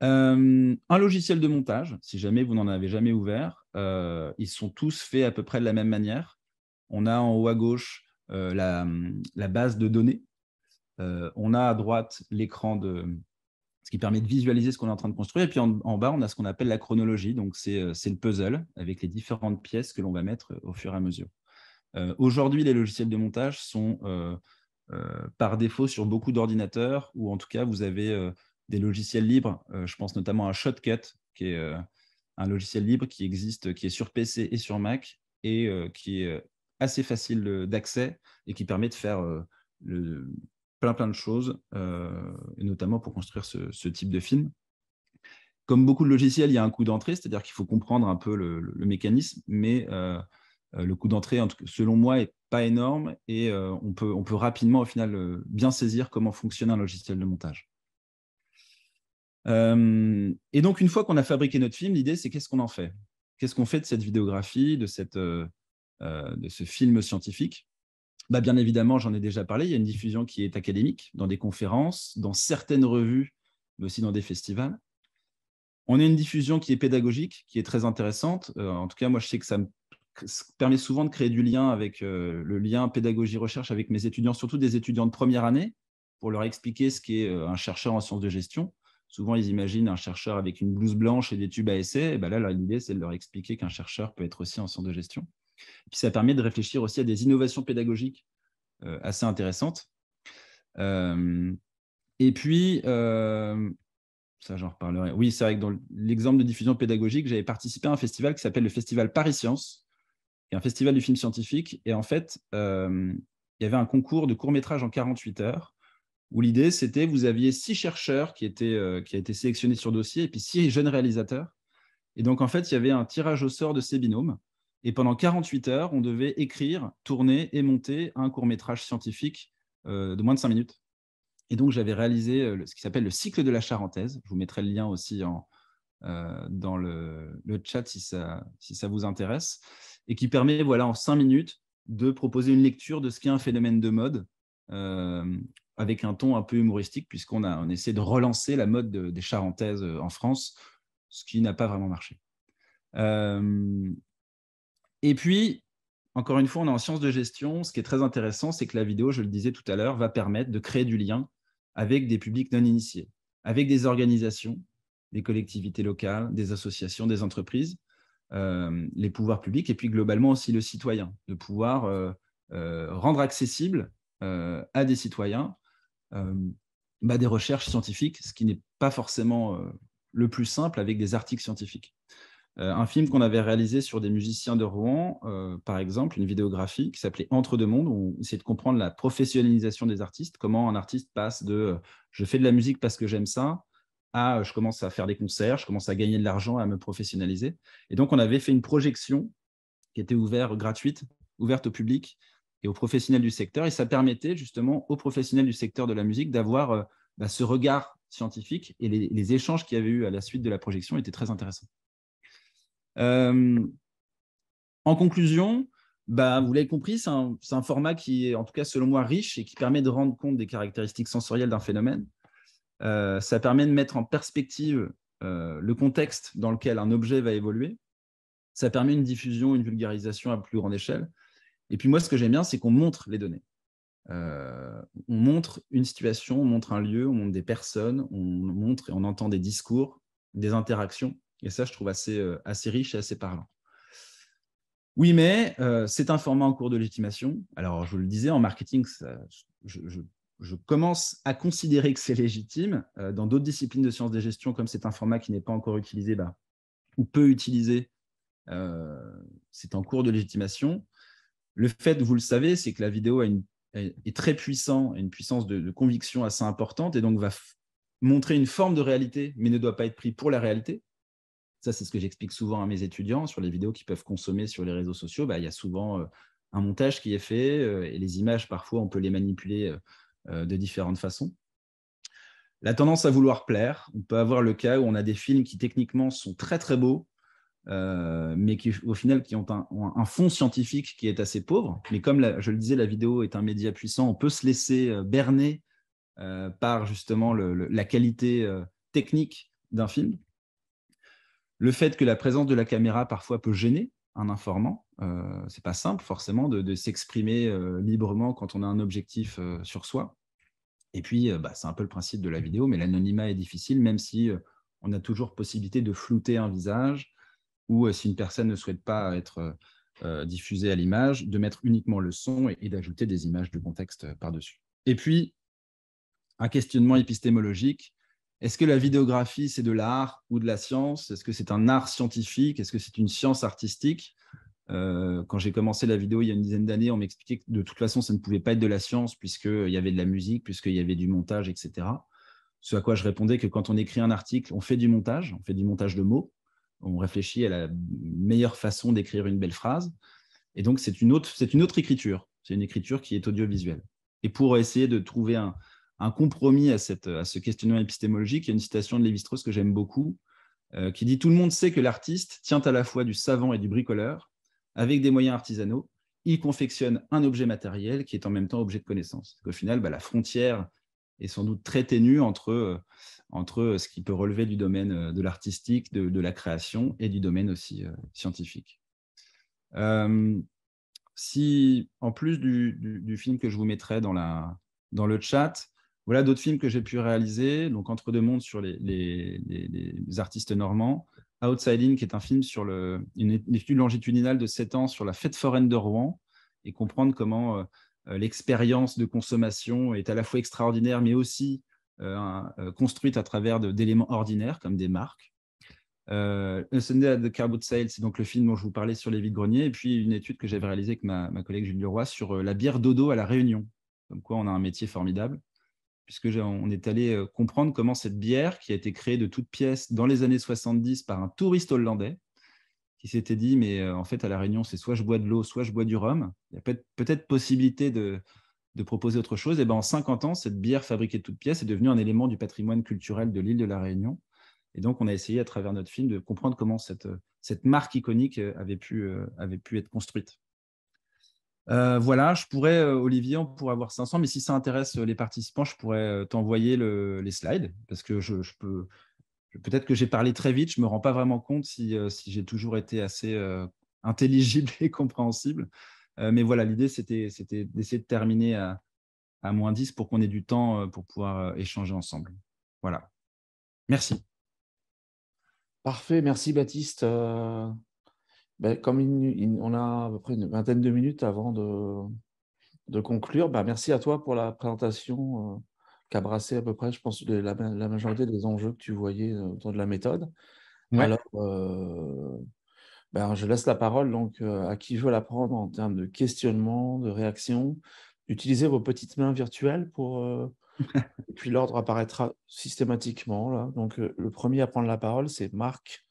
un logiciel de montage, si jamais vous n'en avez jamais ouvert, ils sont tous faits à peu près de la même manière. On a en haut à gauche la, base de données. on a à droite l'écran de, qui permet de visualiser ce qu'on est en train de construire. Et puis en, bas, on a ce qu'on appelle la chronologie. Donc, euh, c'est le puzzle avec les différentes pièces que l'on va mettre euh, au fur et à mesure. Euh, aujourd'hui, les logiciels de montage sont par défaut sur beaucoup d'ordinateurs, ou en tout cas, vous avez des logiciels libres. je pense notamment à Shotcut, qui est un logiciel libre qui existe, qui est sur PC et sur Mac, et qui est assez facile d'accès et qui permet de faire le, plein plein de choses, euh, et notamment pour construire ce, type de film. Comme beaucoup de logiciels, il y a un coût d'entrée, c'est-à-dire qu'il faut comprendre un peu le, mécanisme, mais euh, euh, le coût d'entrée, selon moi, n'est pas énorme et on, peut, on peut rapidement, au final, bien saisir comment fonctionne un logiciel de montage. et donc, une fois qu'on a fabriqué notre film, l'idée, c'est qu'est-ce qu'on en fait Qu'est-ce qu'on fait de cette vidéographie, de, cette, de ce film scientifique bah, bien évidemment, j'en ai déjà parlé, il y a une diffusion qui est académique, dans des conférences, dans certaines revues, mais aussi dans des festivals. On a une diffusion qui est pédagogique, qui est très intéressante. Euh, en tout cas, moi, je sais que ça me permet souvent de créer du lien avec euh, le lien pédagogie-recherche avec mes étudiants, surtout des étudiants de première année, pour leur expliquer ce qu'est euh, un chercheur en sciences de gestion. Souvent, ils imaginent un chercheur avec une blouse blanche et des tubes à essai. Ben là, l'idée, c'est de leur expliquer qu'un chercheur peut être aussi en sciences de gestion. Puis ça permet de réfléchir aussi à des innovations pédagogiques euh, assez intéressantes. Euh, et puis, euh, ça j'en reparlerai. Oui, c'est vrai que dans l'exemple de diffusion pédagogique, j'avais participé à un festival qui s'appelle le Festival Paris Science, qui est un festival du film scientifique. Et en fait, il y avait un concours de court-métrage en 48 heures où l'idée c'était vous aviez six chercheurs qui étaient qui a été sélectionnés sur dossier et puis six jeunes réalisateurs. Et donc en fait, il y avait un tirage au sort de ces binômes et pendant 48 heures, on devait écrire, tourner et monter un court métrage scientifique euh, de moins de 5 minutes. Et donc, j'avais réalisé euh, ce qui s'appelle le cycle de la charentaise. Je vous mettrai le lien aussi euh, dans le, chat si ça, si ça vous intéresse. Et qui permet, voilà, en 5 minutes, de proposer une lecture de ce qu'est un phénomène de mode avec un ton un peu humoristique, puisqu'on a, on essaie de relancer la mode des charentaises en France, ce qui n'a pas vraiment marché. Et puis, encore une fois, on est en sciences de gestion. Ce qui est très intéressant, c'est que la vidéo, je le disais tout à l'heure, va permettre de créer du lien avec des publics non initiés, avec des organisations, des collectivités locales, des associations, des entreprises, euh, les pouvoirs publics et puis globalement aussi le citoyen, de pouvoir euh, euh, rendre accessible à des citoyens bah, des recherches scientifiques, ce qui n'est pas forcément le plus simple avec des articles scientifiques. Euh, un film qu'on avait réalisé sur des musiciens de Rouen, euh, par exemple, une vidéographie qui s'appelait Entre deux mondes, où on essayait de comprendre la professionnalisation des artistes, comment un artiste passe de euh, je fais de la musique parce que j'aime ça à je commence à faire des concerts, je commence à gagner de l'argent, à me professionnaliser. Et donc, on avait fait une projection qui était ouverte, gratuite, ouverte au public et aux professionnels du secteur. Et ça permettait justement aux professionnels du secteur de la musique d'avoir bah, ce regard scientifique et les, les échanges qu'il y avait eu à la suite de la projection étaient très intéressants. Euh, en conclusion, bah, vous l'avez compris, c'est un, format qui est, en tout cas selon moi, riche et qui permet de rendre compte des caractéristiques sensorielles d'un phénomène. Euh, ça permet de mettre en perspective euh, le contexte dans lequel un objet va évoluer. Ça permet une diffusion, une vulgarisation à plus grande échelle. Et puis moi, ce que j'aime bien, c'est qu'on montre les données. on montre une situation, on montre un lieu, on montre des personnes, on montre et on entend des discours, des interactions. Et ça, je trouve assez, euh, assez riche et assez parlant. Oui, mais euh, c'est un format en cours de légitimation. Alors, je vous le disais, en marketing, je, commence à considérer que c'est légitime. Euh, dans d'autres disciplines de sciences de gestion, comme c'est un format qui n'est pas encore utilisé bah, ou peu utilisé, c'est en cours de légitimation. Le fait, vous le savez, c'est que la vidéo est très puissant, a une puissance de, conviction assez importante et donc va montrer une forme de réalité, mais ne doit pas être pris pour la réalité. Ça, c'est ce que j'explique souvent à mes étudiants sur les vidéos qu'ils peuvent consommer sur les réseaux sociaux. Bah, il y a souvent euh, un montage qui est fait euh, et les images, parfois, on peut les manipuler euh, de différentes façons. La tendance à vouloir plaire, on peut avoir le cas où on a des films qui techniquement sont très très beaux, mais qui au final qui ont un, fond scientifique qui est assez pauvre. Mais comme je le disais, la vidéo est un média puissant, on peut se laisser berner par justement la qualité technique d'un film. Le fait que la présence de la caméra parfois peut gêner un informant, Ce euh, c'est pas simple forcément de, s'exprimer euh, librement quand on a un objectif euh, sur soi. Et puis, bah, c'est un peu le principe de la vidéo, mais l'anonymat est difficile, même si on a toujours possibilité de flouter un visage ou si une personne ne souhaite pas être diffusée à l'image, de mettre uniquement le son et d'ajouter des images de contexte par-dessus. Et puis, un questionnement épistémologique est-ce que la vidéographie, c'est de l'art ou de la science Est-ce que c'est un art scientifique Est-ce que c'est une science artistique euh, Quand j'ai commencé la vidéo il y a une dizaine d'années, on m'expliquait que de toute façon, ça ne pouvait pas être de la science puisqu'il y avait de la musique, puisqu'il y avait du montage, etc. Ce à quoi je répondais que quand on écrit un article, on fait du montage, on fait du montage de mots, on réfléchit à la meilleure façon d'écrire une belle phrase. Et donc, c'est une c'est une autre écriture. C'est une écriture qui est audiovisuelle. Et pour essayer de trouver un, un compromis à, cette, à ce questionnement épistémologique. Il y a une citation de Lévi-Strauss que j'aime beaucoup, euh, qui dit Tout le monde sait que l'artiste tient à la fois du savant et du bricoleur, avec des moyens artisanaux. Il confectionne un objet matériel qui est en même temps objet de connaissance. Au final, bah, la frontière est sans doute très ténue entre, euh, entre euh, ce qui peut relever du domaine de l'artistique, de, de, la création et du domaine aussi scientifique. si, en plus du, du, du film que je vous mettrai dans la, dans le chat. Voilà d'autres films que j'ai pu réaliser. Donc, Entre deux mondes sur les, artistes normands. Outsiding, qui est un film sur le, une, étude longitudinale de 7 ans sur la fête foraine de Rouen et comprendre comment euh, euh, l'expérience de consommation est à la fois extraordinaire, mais aussi euh, construite à travers d'éléments ordinaires comme des marques. Euh, Sunday at the Carboot Sale, c'est donc le film dont je vous parlais sur les vides-greniers, et puis une étude que j'avais réalisée avec ma, ma collègue Julie Leroy sur la bière dodo à La Réunion, comme quoi on a un métier formidable puisque on est allé euh, comprendre comment cette bière, qui a été créée de toutes pièces dans les années 70 par un touriste hollandais, qui s'était dit, mais euh, en fait, à La Réunion, c'est soit je bois de l'eau, soit je bois du rhum. Il y a peut-être possibilité de, proposer autre chose. Et ben, en 50 ans, cette bière fabriquée de toutes pièces est devenue un élément du patrimoine culturel de l'île de La Réunion. Et donc, on a essayé à travers notre film de comprendre comment cette, euh, marque iconique avait pu être construite voilà, je pourrais, Olivier, on pourrait avoir 500, mais si ça intéresse les participants, je pourrais t'envoyer les slides parce que je, peux. Peut-être que j'ai parlé très vite, je ne me rends pas vraiment compte si, j'ai toujours été assez intelligible <laughs> et compréhensible. mais voilà, l'idée, c'était d'essayer de terminer à, à, moins 10 pour qu'on ait du temps pour pouvoir échanger ensemble. Voilà. Merci. Parfait, merci Baptiste. Bah, comme on a à peu près une vingtaine de minutes avant de, conclure, bah, merci à toi pour la présentation euh, qui a brassé à peu près, je pense, la, majorité des enjeux que tu voyais euh, autour de la méthode. Alors, euh, ben, je laisse la parole donc, à qui veut la prendre en termes de questionnement, de réaction. Utilisez vos petites mains virtuelles pour. <laughs> puis l'ordre apparaîtra systématiquement. Là. Donc, le premier à prendre la parole, c'est Marc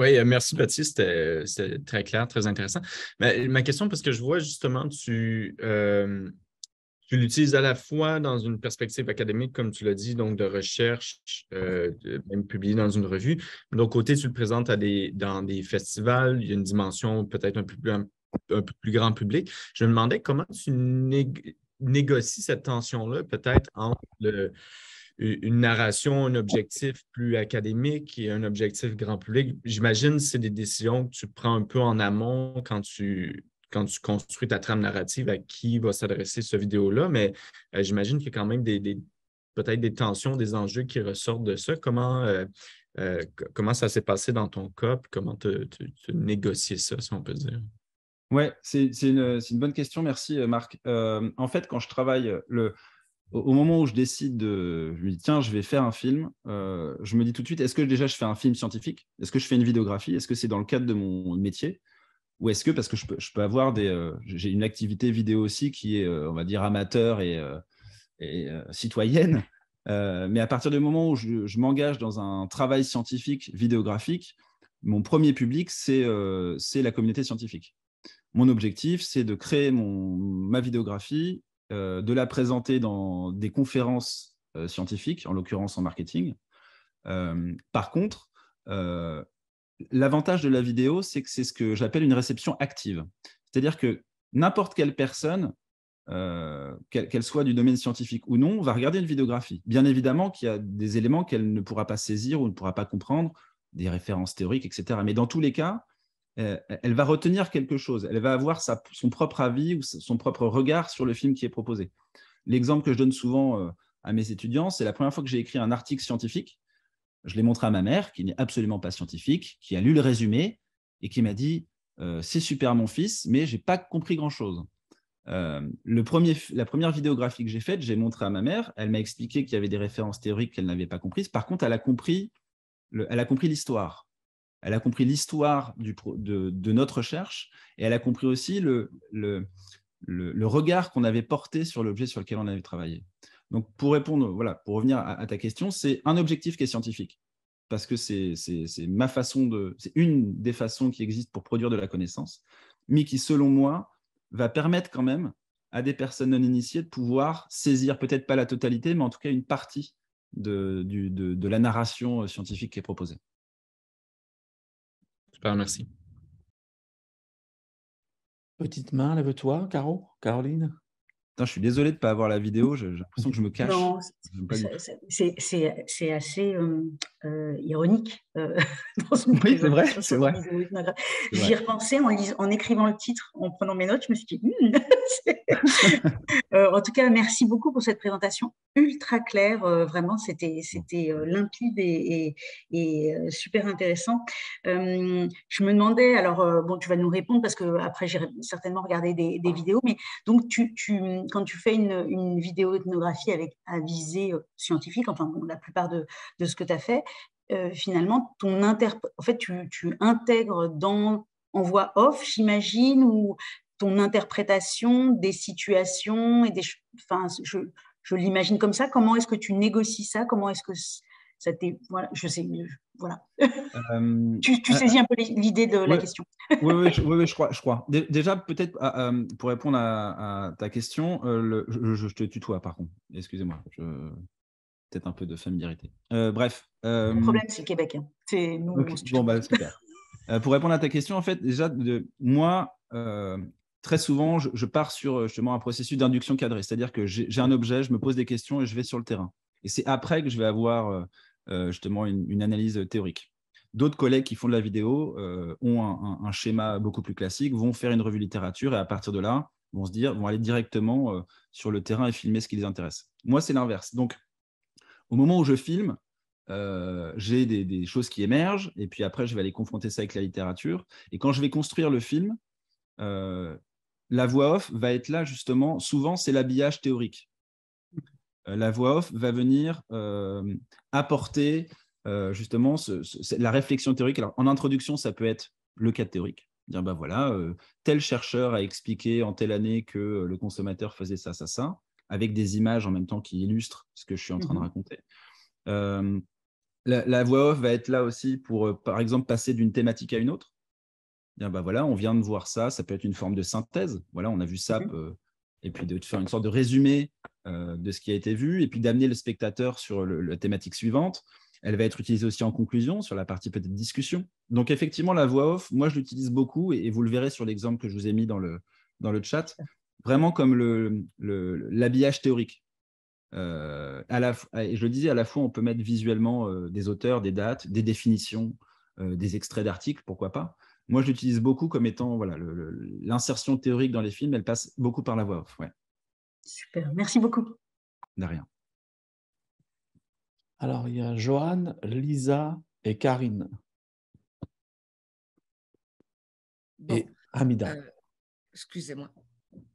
oui, euh, merci Baptiste, c'était très clair, très intéressant. Ma, question, parce que je vois justement, tu, euh, tu l'utilises à la fois dans une perspective académique, comme tu l'as dit, donc de recherche, euh, même publié dans une revue. D'un côté, tu le présentes à des, dans des festivals, il y a une dimension peut-être un peu plus, plus grand public. Je me demandais comment tu négocies cette tension-là, peut-être entre le une narration, un objectif plus académique et un objectif grand public. J'imagine que c'est des décisions que tu prends un peu en amont quand tu, quand tu construis ta trame narrative à qui va s'adresser ce vidéo-là, mais euh, j'imagine qu'il y a quand même des, peut-être des tensions, des enjeux qui ressortent de ça. Comment, euh, euh, comment ça s'est passé dans ton cas? Comment tu négocié ça, si on peut dire? Oui, c'est une, une, bonne question. Merci, Marc. en fait, quand je travaille le, au, moment où je décide de je me dis tiens, je vais faire un film, euh, je me dis tout de suite est-ce que déjà je fais un film scientifique Est-ce que je fais une vidéographie Est-ce que c'est dans le cadre de mon métier Ou est-ce que parce que je peux, avoir des euh, j'ai une activité vidéo aussi qui est euh, on va dire amateur et, citoyenne. mais à partir du moment où je, m'engage dans un travail scientifique vidéographique, mon premier public, c'est la communauté scientifique. Mon objectif, c'est de créer mon, ma vidéographie euh, de la présenter dans des conférences euh, scientifiques, en l'occurrence en marketing. Euh, par contre, l'avantage de la vidéo, c'est que c'est ce que j'appelle une réception active. C'est-à-dire que n'importe quelle personne qu'elle soit du domaine scientifique ou non, va regarder une vidéographie. Bien évidemment qu'il y a des éléments qu'elle ne pourra pas saisir ou ne pourra pas comprendre, des références théoriques, etc. Mais dans tous les cas, euh, elle va retenir quelque chose, elle va avoir son propre avis ou son propre regard sur le film qui est proposé. L'exemple que je donne souvent euh, à mes étudiants, c'est la première fois que j'ai écrit un article scientifique. Je l'ai montré à ma mère, qui n'est absolument pas scientifique, qui a lu le résumé et qui m'a dit euh, C'est super, mon fils, mais je n'ai pas compris grand-chose. la première vidéographie que j'ai faite, j'ai montré à ma mère. Elle m'a expliqué qu'il y avait des références théoriques qu'elle n'avait pas comprises. Par contre, elle a compris l'histoire elle a compris l'histoire de, notre recherche et elle a compris aussi le, regard qu'on avait porté sur l'objet sur lequel on avait travaillé. Donc, pour répondre, voilà, pour revenir à, ta question, c'est un objectif qui est scientifique parce que c'est ma façon de, c'est une des façons qui existent pour produire de la connaissance, mais qui, selon moi, va permettre quand même à des personnes non initiées de pouvoir saisir peut-être pas la totalité, mais en tout cas une partie de la narration scientifique qui est proposée. Super, merci. Petite main, lève-toi, Caro, Caroline. je suis désolé de ne pas avoir la vidéo, j'ai l'impression que je me cache. c'est assez euh, euh, ironique. Euh, <laughs> oui, c'est vrai, vrai. J'y repensais en, en, écrivant le titre, en prenant mes notes, je me suis dit, hmm, <laughs> <laughs> Euh, en tout cas, merci beaucoup pour cette présentation ultra claire. Euh, vraiment, c'était c'était euh, limpide et, super intéressant. je me demandais, alors bon, tu vas nous répondre parce que après j'ai certainement regardé des, vidéos, mais donc tu, quand tu fais une, vidéo ethnographie avec un visée scientifique, enfin bon, la plupart de, ce que tu as fait, finalement, ton en fait, tu, intègres dans en voix off, j'imagine, ou ton interprétation des situations et des. Enfin, je, je l'imagine comme ça. Comment est-ce que tu négocies ça Comment est-ce que ça t'est. Voilà, je sais, voilà. Euh, <laughs> tu, euh, saisis un peu l'idée de la question. oui, je, crois. Je crois. Déjà, peut-être euh, pour répondre à, ta question, le, je, te tutoie par contre. Excusez-moi. Peut-être un peu de familiarité. bref. Le problème, c'est le Québec. Hein. C'est nous. Bon, bah, super. pour répondre à ta question, en fait, déjà, de, moi, très souvent, je, pars sur euh, justement un processus d'induction cadrée, c'est-à-dire que j'ai un objet, je me pose des questions et je vais sur le terrain. Et c'est après que je vais avoir euh, euh, justement une, analyse théorique. D'autres collègues qui font de la vidéo ont un, schéma beaucoup plus classique, vont faire une revue littérature et à partir de là, vont se dire, vont aller directement sur le terrain et filmer ce qui les intéresse. Moi, c'est l'inverse. Donc, au moment où je filme, j'ai des, choses qui émergent, et puis après, je vais aller confronter ça avec la littérature. Et quand je vais construire le film, la voix off va être là justement. Souvent, c'est l'habillage théorique. Euh, la voix off va venir euh, apporter euh, justement la réflexion théorique. Alors, en introduction, ça peut être le cas théorique. Dire, ben voilà, tel chercheur a expliqué en telle année que le consommateur faisait ça, ça, ça, avec des images en même temps qui illustrent ce que je suis en train de mmh raconter. la, voix off va être là aussi pour, par exemple, passer d'une thématique à une autre. Bah, voilà, on vient de voir ça, ça peut être une forme de synthèse. Voilà, on a vu ça, mhm. euh, et puis de faire une sorte de résumé euh, de ce qui a été vu, et puis d'amener le spectateur sur la thématique suivante. Elle va être utilisée aussi en conclusion, sur la partie peut-être discussion. Donc effectivement, la voix off, moi je l'utilise beaucoup, et, vous le verrez sur l'exemple que je vous ai mis dans le, chat, vraiment comme l'habillage théorique. Euh, et je le disais, à la fois on peut mettre visuellement des auteurs, des dates, des définitions, des extraits d'articles, pourquoi pas, moi, je l'utilise beaucoup comme étant voilà l'insertion théorique dans les films, elle passe beaucoup par la voix off. Ouais. Super, merci beaucoup. De rien. Alors, il y a Johan, Lisa et Karine. Et Amida. Euh, excusez-moi.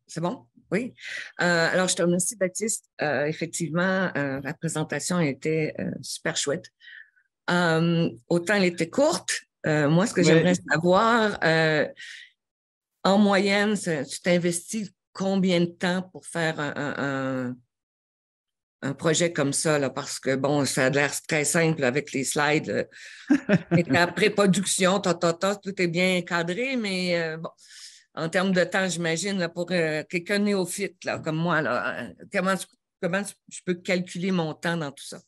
C'est bon? Oui. Euh, alors, je te remercie, Baptiste. Euh, effectivement, la présentation a était super chouette. autant elle était courte, euh, moi, ce que j'aimerais savoir, euh, en moyenne, tu t'investis combien de temps pour faire un, un, projet comme ça? Là, parce que, bon, ça a l'air très simple avec les slides. <laughs> Après la production tout est bien encadré, mais euh, bon, en termes de temps, j'imagine, pour quelqu'un néophyte là, comme moi, comment, comment je peux calculer mon temps dans tout ça?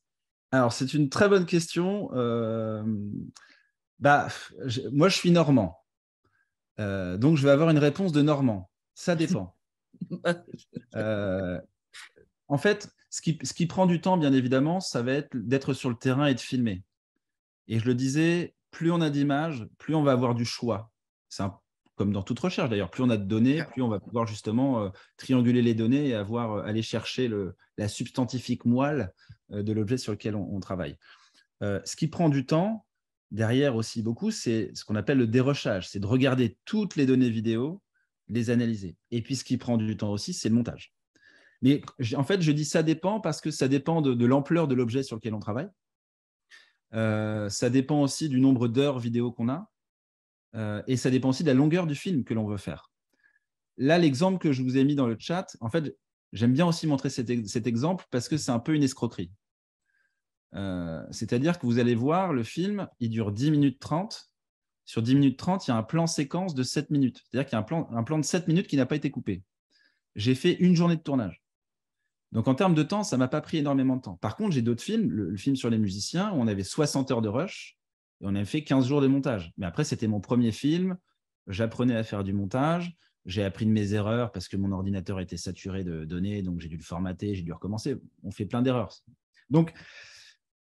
Alors, c'est une très bonne question bah, moi, je suis normand. Euh, donc, je vais avoir une réponse de normand. Ça <laughs> dépend. Euh, en fait, ce qui, prend du temps, bien évidemment, ça va être d'être sur le terrain et de filmer. Et je le disais, plus on a d'images, plus on va avoir du choix. C'est comme dans toute recherche d'ailleurs. Plus on a de données, plus on va pouvoir justement euh, trianguler les données et avoir, aller chercher la substantifique moelle de l'objet sur lequel on travaille. ce qui prend du temps, derrière aussi beaucoup, c'est ce qu'on appelle le dérochage, c'est de regarder toutes les données vidéo, les analyser. Et puis ce qui prend du temps aussi, c'est le montage. Mais en fait, je dis ça dépend parce que ça dépend de, l'ampleur de l'objet sur lequel on travaille. Euh, ça dépend aussi du nombre d'heures vidéo qu'on a. Euh, et ça dépend aussi de la longueur du film que l'on veut faire. Là, l'exemple que je vous ai mis dans le chat, en fait, j'aime bien aussi montrer cet exemple parce que c'est un peu une escroquerie. Euh, c'est-à-dire que vous allez voir, le film, il dure 10 minutes 30. Sur 10 minutes 30, il y a un plan séquence de 7 minutes. C'est-à-dire qu'il y a un plan, de 7 minutes qui n'a pas été coupé. J'ai fait une journée de tournage. Donc en termes de temps, ça ne m'a pas pris énormément de temps. Par contre, j'ai d'autres films, le, film sur les musiciens, où on avait 60 heures de rush et on avait fait 15 jours de montage. Mais après, c'était mon premier film, j'apprenais à faire du montage, j'ai appris de mes erreurs parce que mon ordinateur était saturé de données, donc j'ai dû le formater, j'ai dû recommencer. On fait plein d'erreurs. Donc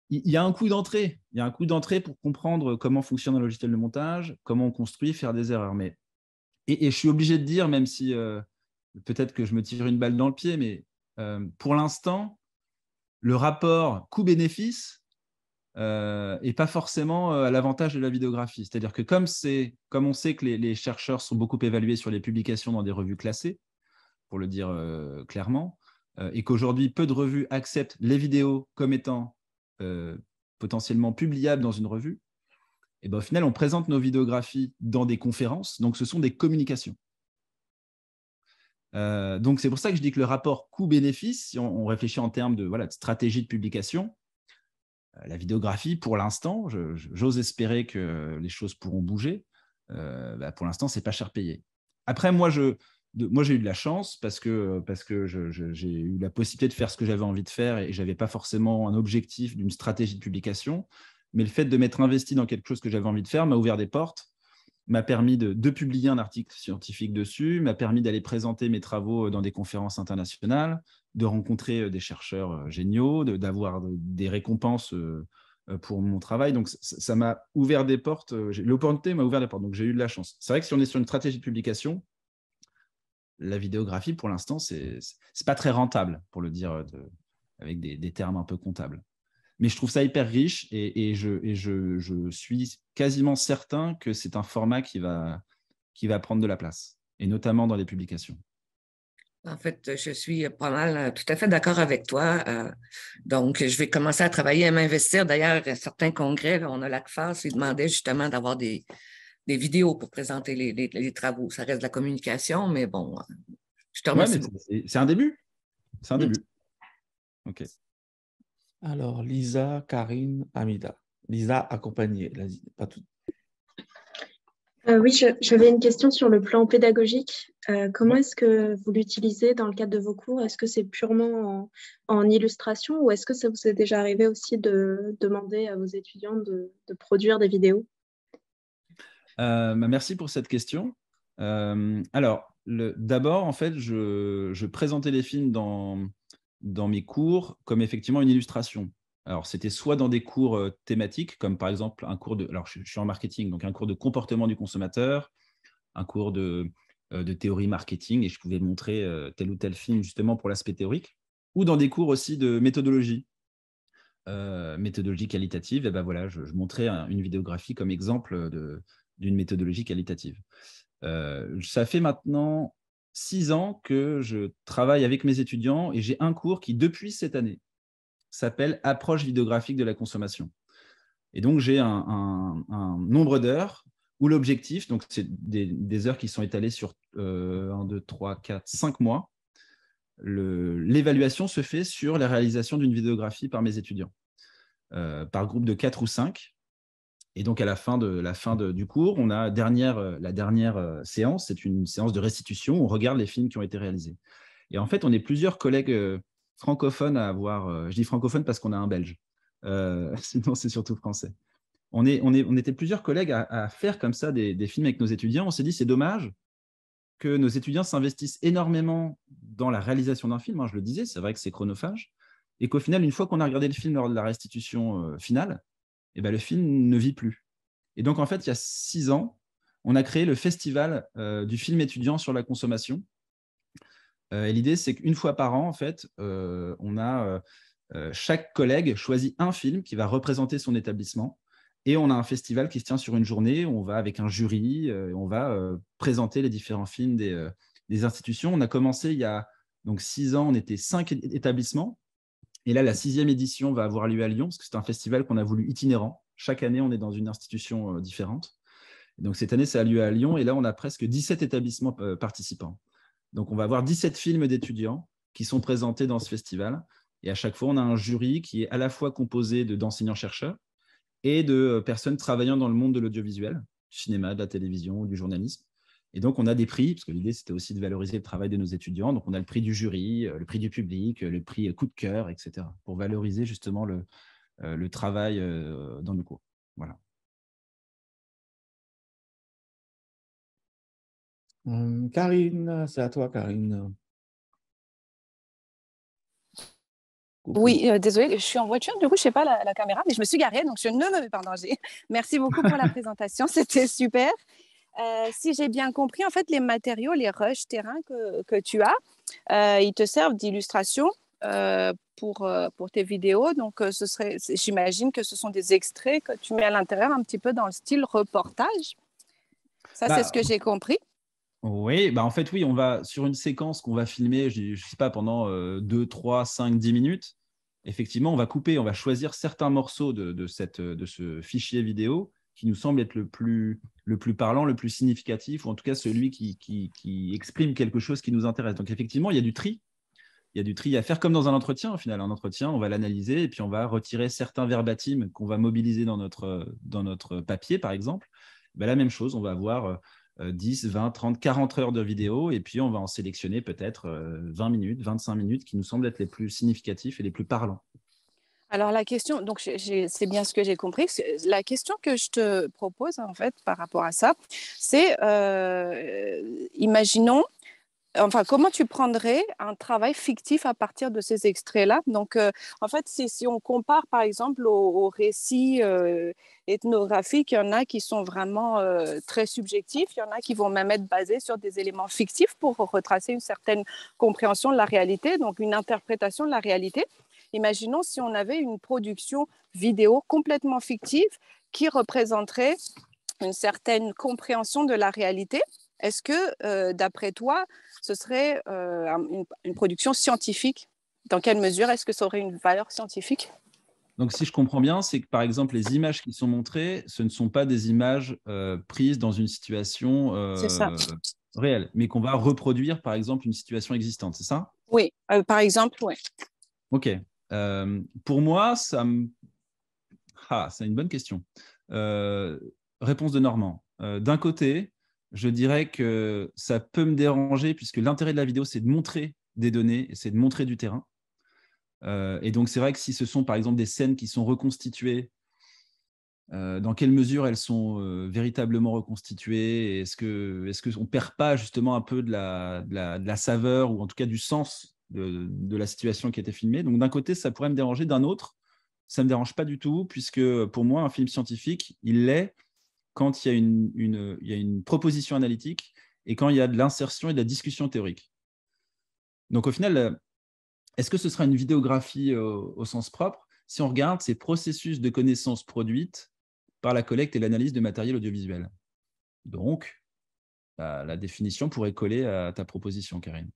il y a un coup d'entrée. Il y a un coup d'entrée pour comprendre comment fonctionne un logiciel de montage, comment on construit, faire des erreurs. Mais et, je suis obligé de dire, même si euh, peut-être que je me tire une balle dans le pied, mais euh, pour l'instant, le rapport coût-bénéfice n'est euh, pas forcément à l'avantage de la vidéographie. C'est-à-dire que comme, comme on sait que les, chercheurs sont beaucoup évalués sur les publications dans des revues classées, pour le dire clairement, et qu'aujourd'hui peu de revues acceptent les vidéos comme étant euh, potentiellement publiables dans une revue, et eh ben, au final, on présente nos vidéographies dans des conférences, donc ce sont des communications. Euh, donc c'est pour ça que je dis que le rapport coût-bénéfice, si on, réfléchit en termes de, voilà, stratégie de publication, euh, la vidéographie, pour l'instant, j'ose espérer que les choses pourront bouger, bah, pour l'instant, c'est pas cher payé. Après, moi, je, moi j'ai eu de la chance parce que, euh, parce que j'ai eu la possibilité de faire ce que j'avais envie de faire et j'avais pas forcément un objectif d'une stratégie de publication. Mais le fait de m'être investi dans quelque chose que j'avais envie de faire m'a ouvert des portes, m'a permis de, publier un article scientifique dessus, m'a permis d'aller présenter mes travaux euh, dans des conférences internationales, de rencontrer euh, des chercheurs géniaux, d'avoir des récompenses pour mon travail. Donc, ça m'a ouvert des portes. L'opportunité m'a ouvert des portes. Donc, j'ai eu de la chance. C'est vrai que si on est sur une stratégie de publication, la vidéographie, pour l'instant, c'est pas très rentable, pour le dire euh, avec des, termes un peu comptables. Mais je trouve ça hyper riche et, je, suis quasiment certain que c'est un format qui va, prendre de la place, et notamment dans les publications. En fait, je suis pas mal euh, tout à fait d'accord avec toi. Euh, donc, je vais commencer à travailler à m'investir. D'ailleurs, certains congrès, on a l'ACFAS, ils demandaient justement d'avoir des, des vidéos pour présenter les, travaux. Ça reste de la communication, mais bon, euh, je te remercie. c'est un début. C'est un début. OK. Alors, Lisa, Karine, Amida. Lisa accompagnée, pas euh, oui, j'avais une question sur le plan pédagogique. Euh, comment est-ce que vous l'utilisez dans le cadre de vos cours Est-ce que c'est purement en, illustration ou est-ce que ça vous est déjà arrivé aussi de demander à vos étudiants de produire des vidéos euh, bah, merci pour cette question. Euh, alors, d'abord, en fait, je, présentais les films dans, mes cours comme effectivement une illustration. Alors, c'était soit dans des cours euh, thématiques, comme par exemple un cours de. Alors, je, suis en marketing, donc un cours de comportement du consommateur, un cours de, théorie marketing, et je pouvais montrer tel ou tel film justement pour l'aspect théorique, ou dans des cours aussi de méthodologie. méthodologie qualitative, et ben voilà, je, montrais une vidéographie comme exemple de, d'une méthodologie qualitative. Euh, ça fait maintenant six ans que je travaille avec mes étudiants et j'ai un cours qui, depuis cette année, s'appelle Approche vidéographique de la consommation. Et donc, j'ai un, nombre d'heures où l'objectif, donc c'est des, heures qui sont étalées sur euh, un, 1, 2, quatre, 4, mois, l'évaluation se fait sur la réalisation d'une vidéographie par mes étudiants, euh, par groupe de quatre ou cinq. Et donc, à la fin, de, la fin de, du cours, on a dernière, euh, la dernière euh, séance, c'est une séance de restitution, on regarde les films qui ont été réalisés. Et en fait, on est plusieurs collègues euh, francophones à avoir, je dis francophone parce qu'on a un belge, <laughs> sinon c'est surtout français. On, est, on, est, on, était plusieurs collègues à, faire comme ça des, des, films avec nos étudiants. On s'est dit, c'est dommage que nos étudiants s'investissent énormément dans la réalisation d'un film. Hein, je le disais, c'est vrai que c'est chronophage. Et qu'au final, une fois qu'on a regardé le film lors de la restitution finale, et eh ben, le film ne vit plus. Et donc, en fait, il y a six ans, on a créé le festival euh, du film étudiant sur la consommation. Euh, et l'idée, c'est qu'une fois par an, en fait, euh, on a chaque collègue choisit un film qui va représenter son établissement. Et on a un festival qui se tient sur une journée. on va avec un jury, on va présenter les différents films des, des, institutions. On a commencé il y a donc six ans, on était cinq établissements. Et là, la sixième édition va avoir lieu à Lyon, parce que c'est un festival qu'on a voulu itinérant. Chaque année, on est dans une institution euh, différente. Donc cette année, ça a lieu à Lyon, et là, on a presque 17 établissements euh, participants. Donc on va avoir 17 films d'étudiants qui sont présentés dans ce festival. Et à chaque fois, on a un jury qui est à la fois composé d'enseignants-chercheurs et de euh, personnes travaillant dans le monde de l'audiovisuel, du cinéma, de la télévision, du journalisme. Et donc, on a des prix, parce que l'idée, c'était aussi de valoriser le travail de nos étudiants. Donc, on a le prix du jury, euh, le prix du public, euh, le prix euh, coup de cœur, etc., pour valoriser justement le, travail dans le cours. Voilà. Hum, Karine, c'est à toi, Karine. Oui, désolé, désolée, je suis en voiture, du coup, je ne sais pas la, la, caméra, mais je me suis garée, donc je ne me mets pas en danger. Merci beaucoup pour la <laughs> présentation, c'était super. Euh, si j'ai bien compris, en fait, les matériaux, les rushs terrain que, tu as, euh, ils te servent d'illustration euh, pour, pour tes vidéos. Donc, j'imagine que ce sont des extraits que tu mets à l'intérieur un petit peu dans le style reportage. Ça, c'est ce bah, que j'ai compris. Oui, bah en fait, oui, on va sur une séquence qu'on va filmer, je ne sais pas, pendant 2, 3, 5, 10 minutes. Effectivement, on va couper, on va choisir certains morceaux de, de, cette, de ce fichier vidéo qui nous semble être le plus, le plus parlant, le plus significatif, ou en tout cas celui qui, qui, exprime quelque chose qui nous intéresse. Donc effectivement, il y a du tri. Il y a du tri à faire comme dans un entretien, au final. Un entretien, on va l'analyser et puis on va retirer certains verbatims qu'on va mobiliser dans notre, dans notre papier, par exemple. Ben, la même chose, on va avoir 10, 20, 30, 40 heures de vidéo, et puis on va en sélectionner peut-être 20 euh, minutes, 25 minutes qui nous semblent être les plus significatifs et les plus parlants. Alors la question, donc c'est bien ce que j'ai compris. La question que je te propose en fait par rapport à ça, c'est euh, imaginons, enfin comment tu prendrais un travail fictif à partir de ces extraits-là. Donc euh, en fait, si, on compare par exemple aux, récits euh, ethnographiques, il y en a qui sont vraiment très subjectifs, il y en a qui vont même être basés sur des éléments fictifs pour retracer une certaine compréhension de la réalité, donc une interprétation de la réalité. Imaginons si on avait une production vidéo complètement fictive qui représenterait une certaine compréhension de la réalité. Est-ce que, euh, d'après toi, ce serait euh, une, production scientifique Dans quelle mesure est-ce que ça aurait une valeur scientifique donc, si je comprends bien, c'est que par exemple, les images qui sont montrées, ce ne sont pas des images euh, prises dans une situation réelle, mais qu'on va reproduire, par exemple, une situation existante, c'est ça Oui, par exemple, oui. OK. Euh, pour moi, ça me... Ah, c'est une bonne question. Euh, réponse de Normand. Euh, d'un côté, je dirais que ça peut me déranger puisque l'intérêt de la vidéo, c'est de montrer des données et c'est de montrer du terrain. et donc, c'est vrai que si ce sont par exemple des scènes qui sont reconstituées, dans quelle mesure elles sont véritablement reconstituées Est-ce qu'on est ne perd pas justement un peu de la saveur ou en tout cas du sens de, la situation qui était filmée. Donc d'un côté, ça pourrait me déranger, d'un autre, ça ne me dérange pas du tout, puisque pour moi, un film scientifique, il l'est quand il y, a une, proposition analytique et quand il y a de l'insertion et de la discussion théorique. Donc au final, est-ce que ce sera une vidéographie euh, au, sens propre si on regarde ces processus de connaissances produites par la collecte et l'analyse de matériel audiovisuel Donc, bah, la définition pourrait coller à ta proposition, Karine.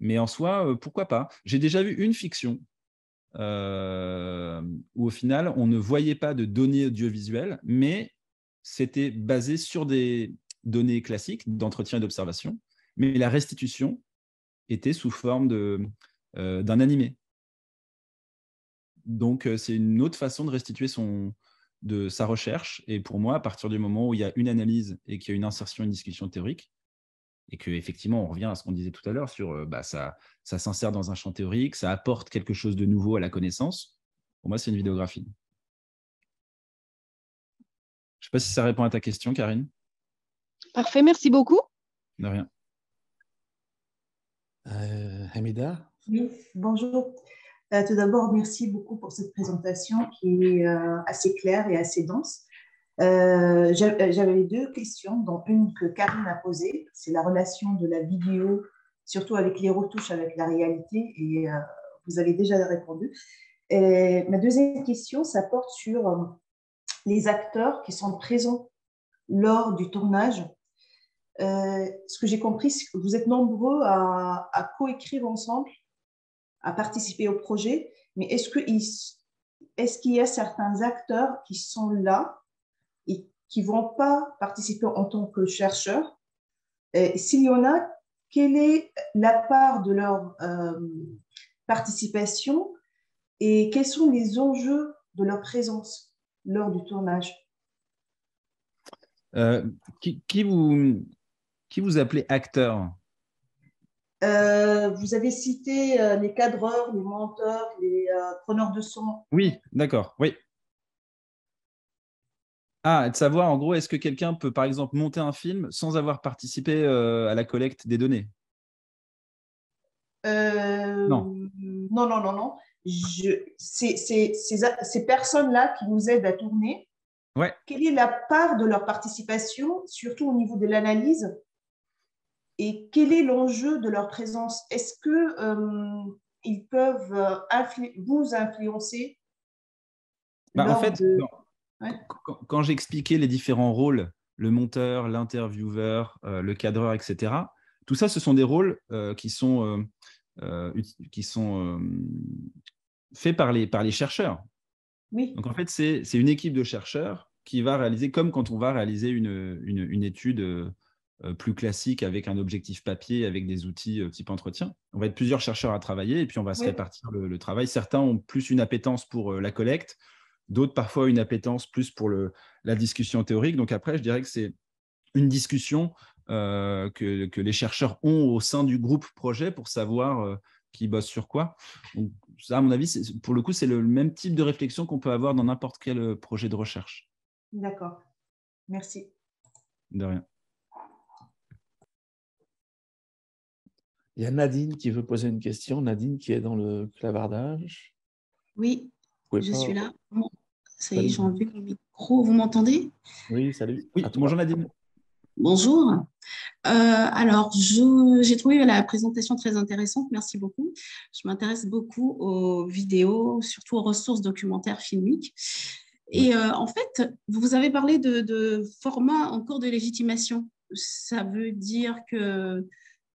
Mais en soi, euh, pourquoi pas J'ai déjà vu une fiction euh, où au final, on ne voyait pas de données audiovisuelles, mais c'était basé sur des données classiques d'entretien et d'observation, mais la restitution était sous forme euh, d'un animé. Donc, c'est une autre façon de restituer son, de sa recherche. Et pour moi, à partir du moment où il y a une analyse et qu'il y a une insertion, une discussion théorique, et que effectivement on revient à ce qu'on disait tout à l'heure sur euh, bah, ça, s'insère dans un champ théorique, ça apporte quelque chose de nouveau à la connaissance. Pour moi, c'est une vidéographie. Je ne sais pas si ça répond à ta question, Karine. Parfait, merci beaucoup. De rien. Euh, Hamida Oui, bonjour. Euh, tout d'abord, merci beaucoup pour cette présentation qui est assez claire et assez dense. Euh, euh, j'avais deux questions, dont une que Karine a posée, c'est la relation de la vidéo, surtout avec les retouches, avec la réalité, et euh, vous avez déjà répondu. ma deuxième question, ça porte sur les acteurs qui sont présents lors du tournage. ce que j'ai compris, c'est que vous êtes nombreux à, à coécrire ensemble, à participer au projet, mais est-ce qu'il y a certains acteurs qui sont là qui ne vont pas participer en tant que chercheurs, s'il y en a, quelle est la part de leur euh, participation et quels sont les enjeux de leur présence lors du tournage euh, qui, vous, qui vous appelez acteur euh, vous avez cité les cadreurs, les menteurs, les preneurs de son. Oui, d'accord, oui. Ah, de savoir en gros, est-ce que quelqu'un peut par exemple monter un film sans avoir participé euh, à la collecte des données euh, Non. Non, non, non, non. Je... Ces, personnes-là qui nous aident à tourner, quelle est la part de leur participation, surtout au niveau de l'analyse Et quel est l'enjeu de leur présence Est-ce que euh, ils peuvent vous influencer bah, En fait, quand, j'expliquais les différents rôles, le monteur, l'intervieweur, euh, le cadreur, etc., tout ça, ce sont des rôles euh, qui sont, euh, faits par les, par les chercheurs. Donc en fait, c'est une équipe de chercheurs qui va réaliser, comme quand on va réaliser une, étude plus classique avec un objectif papier, avec des outils type entretien. On va être plusieurs chercheurs à travailler et puis on va se répartir le, travail. Certains ont plus une appétence pour la collecte, d'autres parfois une appétence plus pour le, la discussion théorique. Donc après, je dirais que c'est une discussion euh, que, les chercheurs ont au sein du groupe projet pour savoir euh, qui bosse sur quoi. Donc, ça, à mon avis, pour le coup, c'est le même type de réflexion qu'on peut avoir dans n'importe quel euh, projet de recherche. D'accord. Merci. De rien. Il y a Nadine qui veut poser une question. Nadine qui est dans le clavardage. Oui, je suis là. Ah, ça y est, j'ai enlevé mon micro. Vous m'entendez Oui, salut. bonjour Nadine. Bonjour. Euh, alors, j'ai trouvé la présentation très intéressante. Merci beaucoup. Je m'intéresse beaucoup aux vidéos, surtout aux ressources documentaires filmiques. Et euh, en fait, vous avez parlé de, de, format en cours de légitimation. Ça veut dire que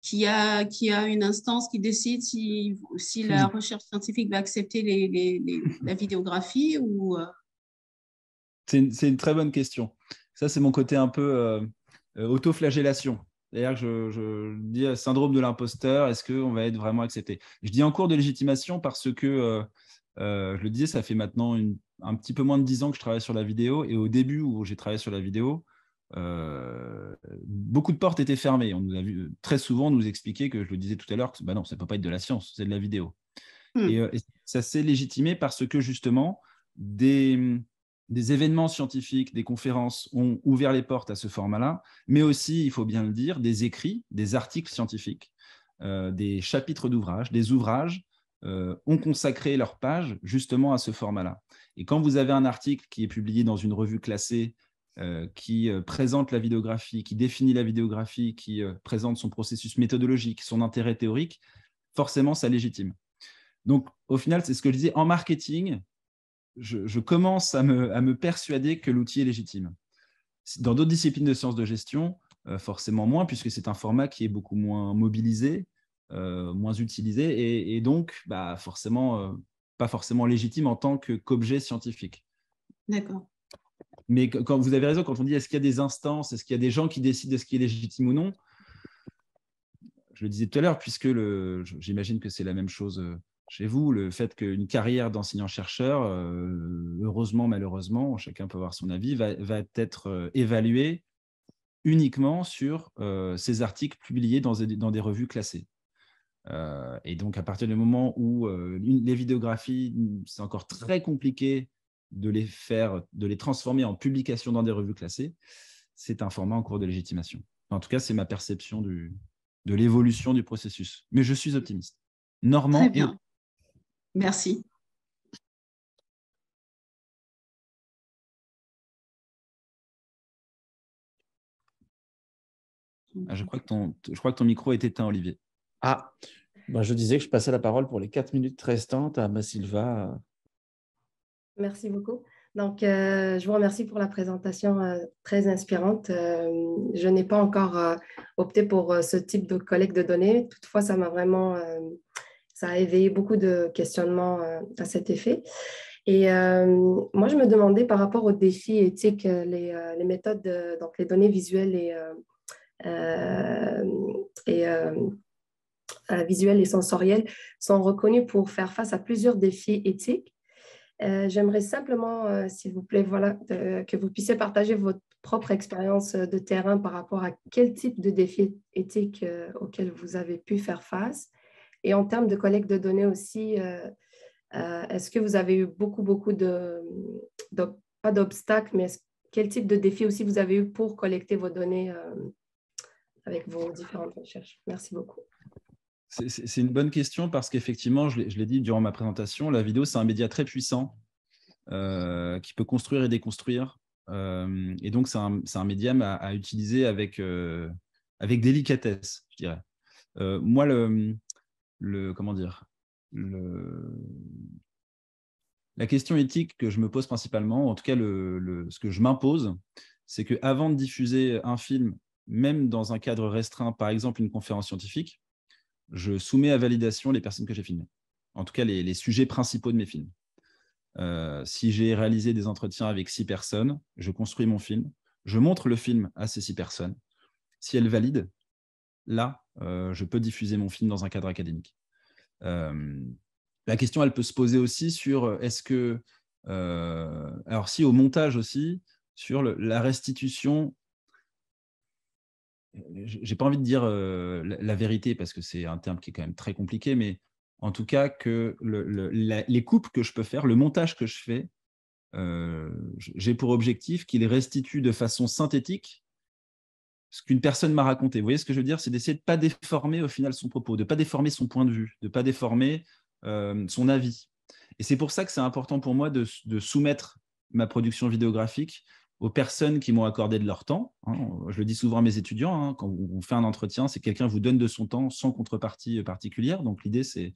qui a, qui a une instance qui décide si, si la recherche scientifique va accepter les, les, la vidéographie ou... Euh, c'est une, une, très bonne question. Ça, c'est mon côté un peu auto euh, euh, autoflagellation. D'ailleurs, je, je, dis syndrome de l'imposteur, est-ce qu'on va être vraiment accepté Je dis en cours de légitimation parce que, je le disais, ça fait maintenant un petit peu moins de 10 ans que je travaille sur la vidéo. Et au début où j'ai travaillé sur la vidéo, euh, beaucoup de portes étaient fermées. On nous a vu euh, très souvent nous expliquer que, je le disais tout à l'heure, que bah non, ça peut pas être de la science, c'est de la vidéo. Hmm. Euh, et, ça s'est légitimé parce que justement, des, événements scientifiques, des conférences ont ouvert les portes à ce format-là, mais aussi, il faut bien le dire, des écrits, des articles scientifiques, des chapitres d'ouvrages, des ouvrages ont consacré leurs pages justement à ce format-là. Et quand vous avez un article qui est publié dans une revue classée euh, qui euh, présente la vidéographie, qui définit la vidéographie, qui euh, présente son processus méthodologique, son intérêt théorique, forcément, ça légitime. Donc, au final, c'est ce que je disais, en marketing, je, commence à me, persuader que l'outil est légitime. Dans d'autres disciplines de sciences de gestion, forcément moins, puisque c'est un format qui est beaucoup moins mobilisé, moins utilisé, et, et donc, bah, forcément, pas forcément légitime en tant qu'objet scientifique. D'accord. Mais quand vous avez raison, quand on dit est-ce qu'il y a des instances, est-ce qu'il y a des gens qui décident de ce qui est légitime ou non, je le disais tout à l'heure, puisque j'imagine que c'est la même chose euh, chez vous, le fait qu'une carrière d'enseignant-chercheur, euh, heureusement, malheureusement, chacun peut avoir son avis, va, être euh, évaluée uniquement sur ces articles publiés dans, des revues classées. et donc, à partir du moment où les vidéographies, c'est encore très compliqué de les faire, de les transformer en publications dans des revues classées, c'est un format en cours de légitimation. En tout cas, c'est ma perception de l'évolution du processus. Mais je suis optimiste. Normand. Très bien. Merci. Ah, je, crois que ton, je crois que ton micro est éteint, Olivier. Ah, ben, je disais que je passais la parole pour les quatre minutes restantes à Massilva Merci beaucoup. Donc, euh, je vous remercie pour la présentation euh, très inspirante. Euh, je n'ai pas encore opté pour ce type de collecte de données. Toutefois, ça m'a vraiment, ça a éveillé beaucoup de questionnements à cet effet. Et moi, je me demandais par rapport aux défis éthiques, les, méthodes, donc les données visuelles et visuelles et sensorielles sont reconnues pour faire face à plusieurs défis éthiques. Euh, j'aimerais simplement, euh, s'il vous plaît, que vous puissiez partager votre propre expérience euh, de terrain par rapport à quel type de défi éthique auquel vous avez pu faire face. Et en termes de collecte de données aussi, est-ce que vous avez eu beaucoup, beaucoup de pas d'obstacles, mais quel type de défi aussi vous avez eu pour collecter vos données avec vos différentes recherches Merci beaucoup. C'est une bonne question parce qu'effectivement, je l'ai dit durant ma présentation, la vidéo, c'est un média très puissant euh, qui peut construire et déconstruire. Euh, et donc, c'est un, média médium à, utiliser avec, euh, avec délicatesse, je dirais. moi, le, comment dire, la question éthique que je me pose principalement, en tout cas ce que je m'impose, c'est qu'avant de diffuser un film, même dans un cadre restreint, par exemple une conférence scientifique, je soumets à validation les personnes que j'ai filmées, en tout cas les, sujets principaux de mes films. Euh, si j'ai réalisé des entretiens avec six personnes, je construis mon film, je montre le film à ces six personnes. Si elles valident, là, euh, je peux diffuser mon film dans un cadre académique. Euh, la question, elle peut se poser aussi sur est-ce que, alors si au montage aussi, sur la restitution euh, j'ai pas envie de dire euh, la, vérité parce que c'est un terme qui est quand même très compliqué, mais en tout cas que les coupes que je peux faire, le montage que je fais, euh, j'ai pour objectif qu'il restitue de façon synthétique ce qu'une personne m'a raconté. Vous voyez ce que je veux dire C'est d'essayer de ne pas déformer au final son propos, de ne pas déformer son point de vue, de ne pas déformer son avis. Et c'est pour ça que c'est important pour moi de soumettre ma production vidéographique aux personnes qui m'ont accordé de leur temps. Hein. Je le dis souvent à mes étudiants, hein, quand on fait un entretien, c'est quelqu'un vous donne de son temps sans contrepartie euh, particulière. Donc l'idée, c'est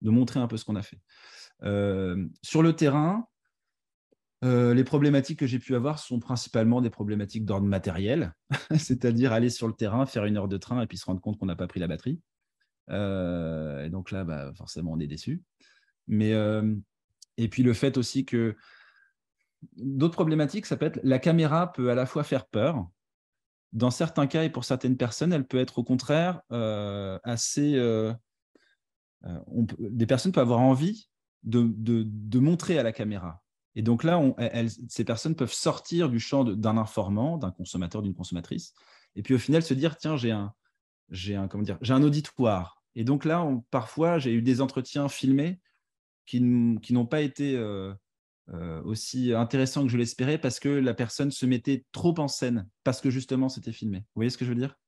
de montrer un peu ce qu'on a fait. Euh, sur le terrain, euh, les problématiques que j'ai pu avoir sont principalement des problématiques d'ordre matériel, <laughs> c'est-à-dire aller sur le terrain, faire une heure de train et puis se rendre compte qu'on n'a pas pris la batterie. et donc là, bah, forcément, on est déçu. Mais et puis le fait aussi que D'autres problématiques, ça peut être la caméra peut à la fois faire peur. Dans certains cas et pour certaines personnes, elle peut être au contraire euh, assez. Euh, euh, on des personnes peuvent avoir envie de, de, montrer à la caméra. Et donc là, on, ces personnes peuvent sortir du champ d'un informant, d'un consommateur, d'une consommatrice, et puis au final se dire tiens, j'ai un, j'ai un dire, j'ai un auditoire. Et donc là, parfois, j'ai eu des entretiens filmés qui, n'ont pas été euh, aussi intéressant que je l'espérais parce que la personne se mettait trop en scène, parce que justement c'était filmé. Vous voyez ce que je veux dire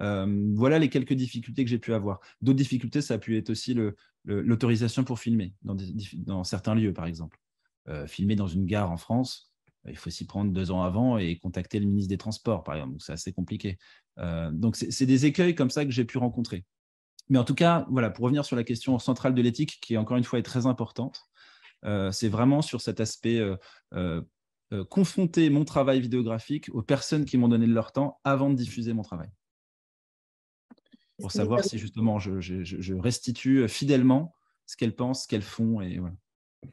euh, voilà les quelques difficultés que j'ai pu avoir. D'autres difficultés, ça a pu être aussi l'autorisation pour filmer dans, certains lieux, par exemple. Euh, filmer dans une gare en France, il faut s'y prendre deux ans avant et contacter le ministre des Transports, par exemple. c'est assez compliqué. donc, c'est des écueils comme ça que j'ai pu rencontrer. Mais en tout cas, voilà, pour revenir sur la question centrale de l'éthique, qui encore une fois est très importante, euh, c'est vraiment sur cet aspect euh, euh, confronter mon travail vidéographique aux personnes qui m'ont donné de leur temps avant de diffuser mon travail. Pour savoir si justement je, restitue fidèlement ce qu'elles pensent, ce qu'elles font. Et,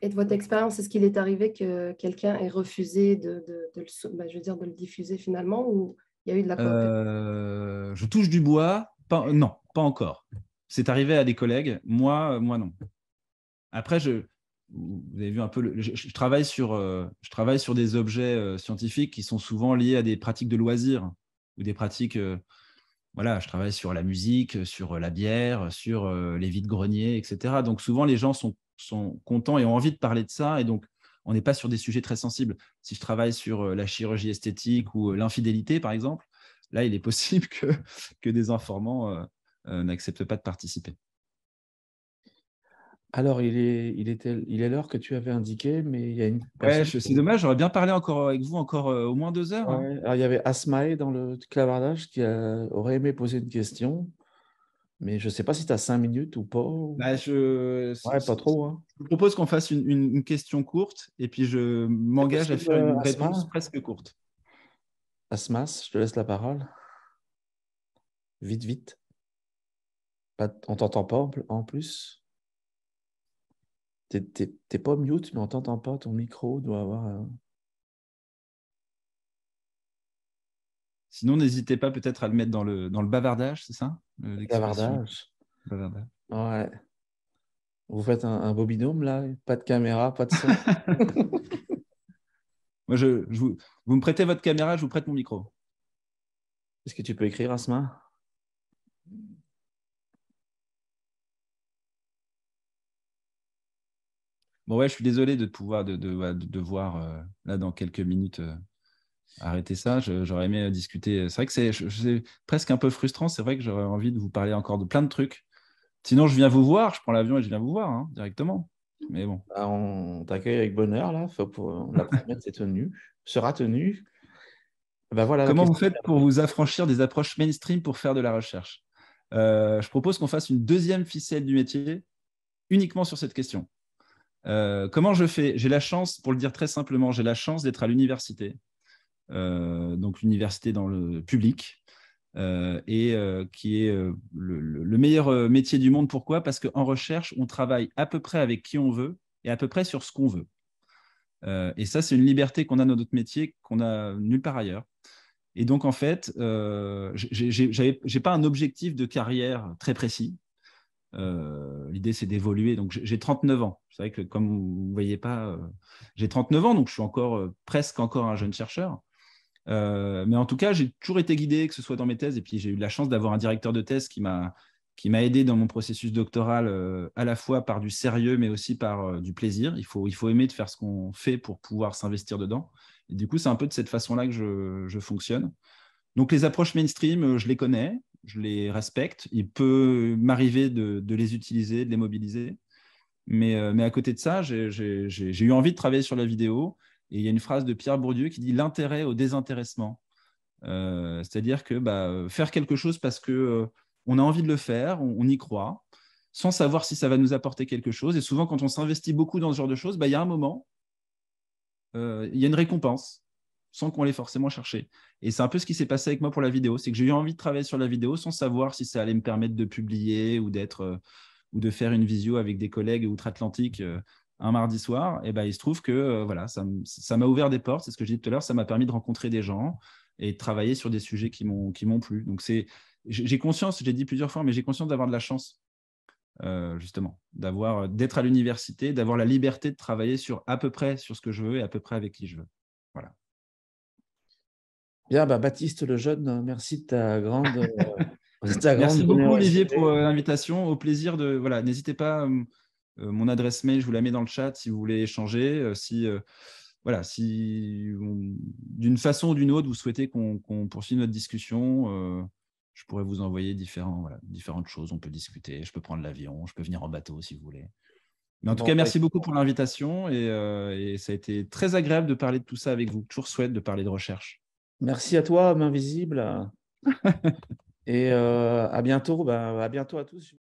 et de votre expérience, est-ce qu'il est arrivé que quelqu'un ait refusé de, le, bah, je veux dire, de le diffuser finalement ou il y a eu de la Je touche du bois. non, pas encore. C'est arrivé à des collègues. Moi, moi non. Après, je, vous avez vu un peu, je, travaille sur, euh, je travaille sur des objets euh, scientifiques qui sont souvent liés à des pratiques de loisirs ou des pratiques, euh, voilà, je travaille sur la musique, sur la bière, sur les vides-greniers, etc. Donc souvent les gens sont, sont, contents et ont envie de parler de ça et donc on n'est pas sur des sujets très sensibles. Si je travaille sur la chirurgie esthétique ou l'infidélité par exemple, là il est <laughs> possible que, que des informants n'acceptent pas de participer. Alors, il est, il est l'heure que tu avais indiqué, mais il y a une. Ouais, c'est dommage. J'aurais bien parlé encore euh, avec vous encore euh, au moins deux heures. Hein. il y avait Asmae dans le clavardage qui aurait aimé poser une question, mais je ne sais pas si tu as cinq minutes ou pas. Bah, je... pas trop. Hein. Je propose qu'on fasse une, question courte et puis je m'engage à faire une réponse presque courte. Asmas, je te laisse la parole. Vite, vite. Pas... on t'entend pas en plus. T'es pas mute, mais on t'entend pas. Ton micro doit avoir. Sinon, n'hésitez pas peut-être à le mettre dans le, dans le bavardage, c'est ça le bavardage. Ouais. Vous faites un, bobinome là, pas de caméra, pas de son. <laughs> Moi, je, vous, vous, me prêtez votre caméra, je vous prête mon micro. Est-ce que tu peux écrire, Asma Bon, ouais, je suis désolé de pouvoir de, devoir euh, là dans quelques minutes euh, arrêter ça. J'aurais aimé euh, discuter. C'est vrai que c'est presque un peu frustrant. C'est vrai que j'aurais envie de vous parler encore de plein de trucs. Sinon, je viens vous voir. Je prends l'avion et je viens vous voir hein, directement. Mais bon. Bah, on t'accueille avec bonheur là. pour... On bah, la tenues, sera tenue. voilà, Comment vous faites pour vous affranchir des approches mainstream pour faire de la recherche Je propose qu'on fasse une deuxième ficelle du métier uniquement sur cette question. Euh, comment je fais J'ai la chance, pour le dire très simplement, j'ai la chance d'être à l'université, euh, donc l'université dans le public, euh, et qui est le, meilleur métier du monde. Pourquoi Parce qu'en recherche, on travaille à peu près avec qui on veut et à peu près sur ce qu'on veut. et ça, c'est une liberté qu'on a dans notre métier qu'on a nulle part ailleurs. Et donc, en fait, je n'ai pas un objectif de carrière très précis. Euh, l'idée, c'est d'évoluer. Donc, j'ai 39 ans. C'est vrai que, comme vous ne voyez pas, euh, j'ai 39 ans, donc je suis encore euh, presque encore un jeune chercheur. mais en tout cas, j'ai toujours été guidé, que ce soit dans mes thèses, et puis j'ai eu la chance d'avoir un directeur de thèse qui m'a aidé dans mon processus doctoral à la fois par du sérieux, mais aussi par du plaisir. Il faut, il faut aimer de faire ce qu'on fait pour pouvoir s'investir dedans. Et du coup, c'est un peu de cette façon-là que je fonctionne. Donc les approches mainstream, je les connais je les respecte. Il peut m'arriver de, les utiliser, de les mobiliser. Mais, euh, à côté de ça, j'ai eu envie de travailler sur la vidéo. Et il y a une phrase de Pierre Bourdieu qui dit l'intérêt au désintéressement. Euh, C'est-à-dire que bah, faire quelque chose parce que euh, on a envie de le faire, on, y croit, sans savoir si ça va nous apporter quelque chose. Et souvent, quand on s'investit beaucoup dans ce genre de choses, bah, il y a un moment, il y a une récompense sans qu'on l'ait forcément cherché. Et c'est un peu ce qui s'est passé avec moi pour la vidéo, c'est que j'ai eu envie de travailler sur la vidéo sans savoir si ça allait me permettre de publier ou d'être euh, ou de faire une visio avec des collègues outre-Atlantique euh, un mardi soir. Et ben il se trouve que euh, voilà, ça m'a ouvert des portes. C'est ce que j'ai dit tout à l'heure, ça m'a permis de rencontrer des gens et de travailler sur des sujets qui m'ont qui m'ont plu. Donc c'est j'ai conscience, j'ai dit plusieurs fois, mais j'ai conscience d'avoir de la chance. justement, d'avoir d'être à l'université, d'avoir la liberté de travailler sur à peu près sur ce que je veux et à peu près avec qui je veux. Bien, bah, Baptiste le jeune, merci de ta grande. Euh, <laughs> merci beaucoup Olivier pour euh, l'invitation. Au plaisir de voilà, n'hésitez pas. Euh, mon adresse mail, je vous la mets dans le chat si vous voulez échanger. si voilà, si d'une façon ou d'une autre vous souhaitez qu'on poursuive notre discussion, je pourrais vous envoyer différents, différentes choses. On peut discuter. Je peux prendre l'avion. Je peux venir en bateau si vous voulez. Mais en tout cas, bah, merci beaucoup pour l'invitation et, et ça a été très agréable de parler de tout ça avec vous. Toujours souhaite de parler de recherche. Merci à toi, main invisible. <laughs> Et euh, à bientôt, ben, à bientôt à tous.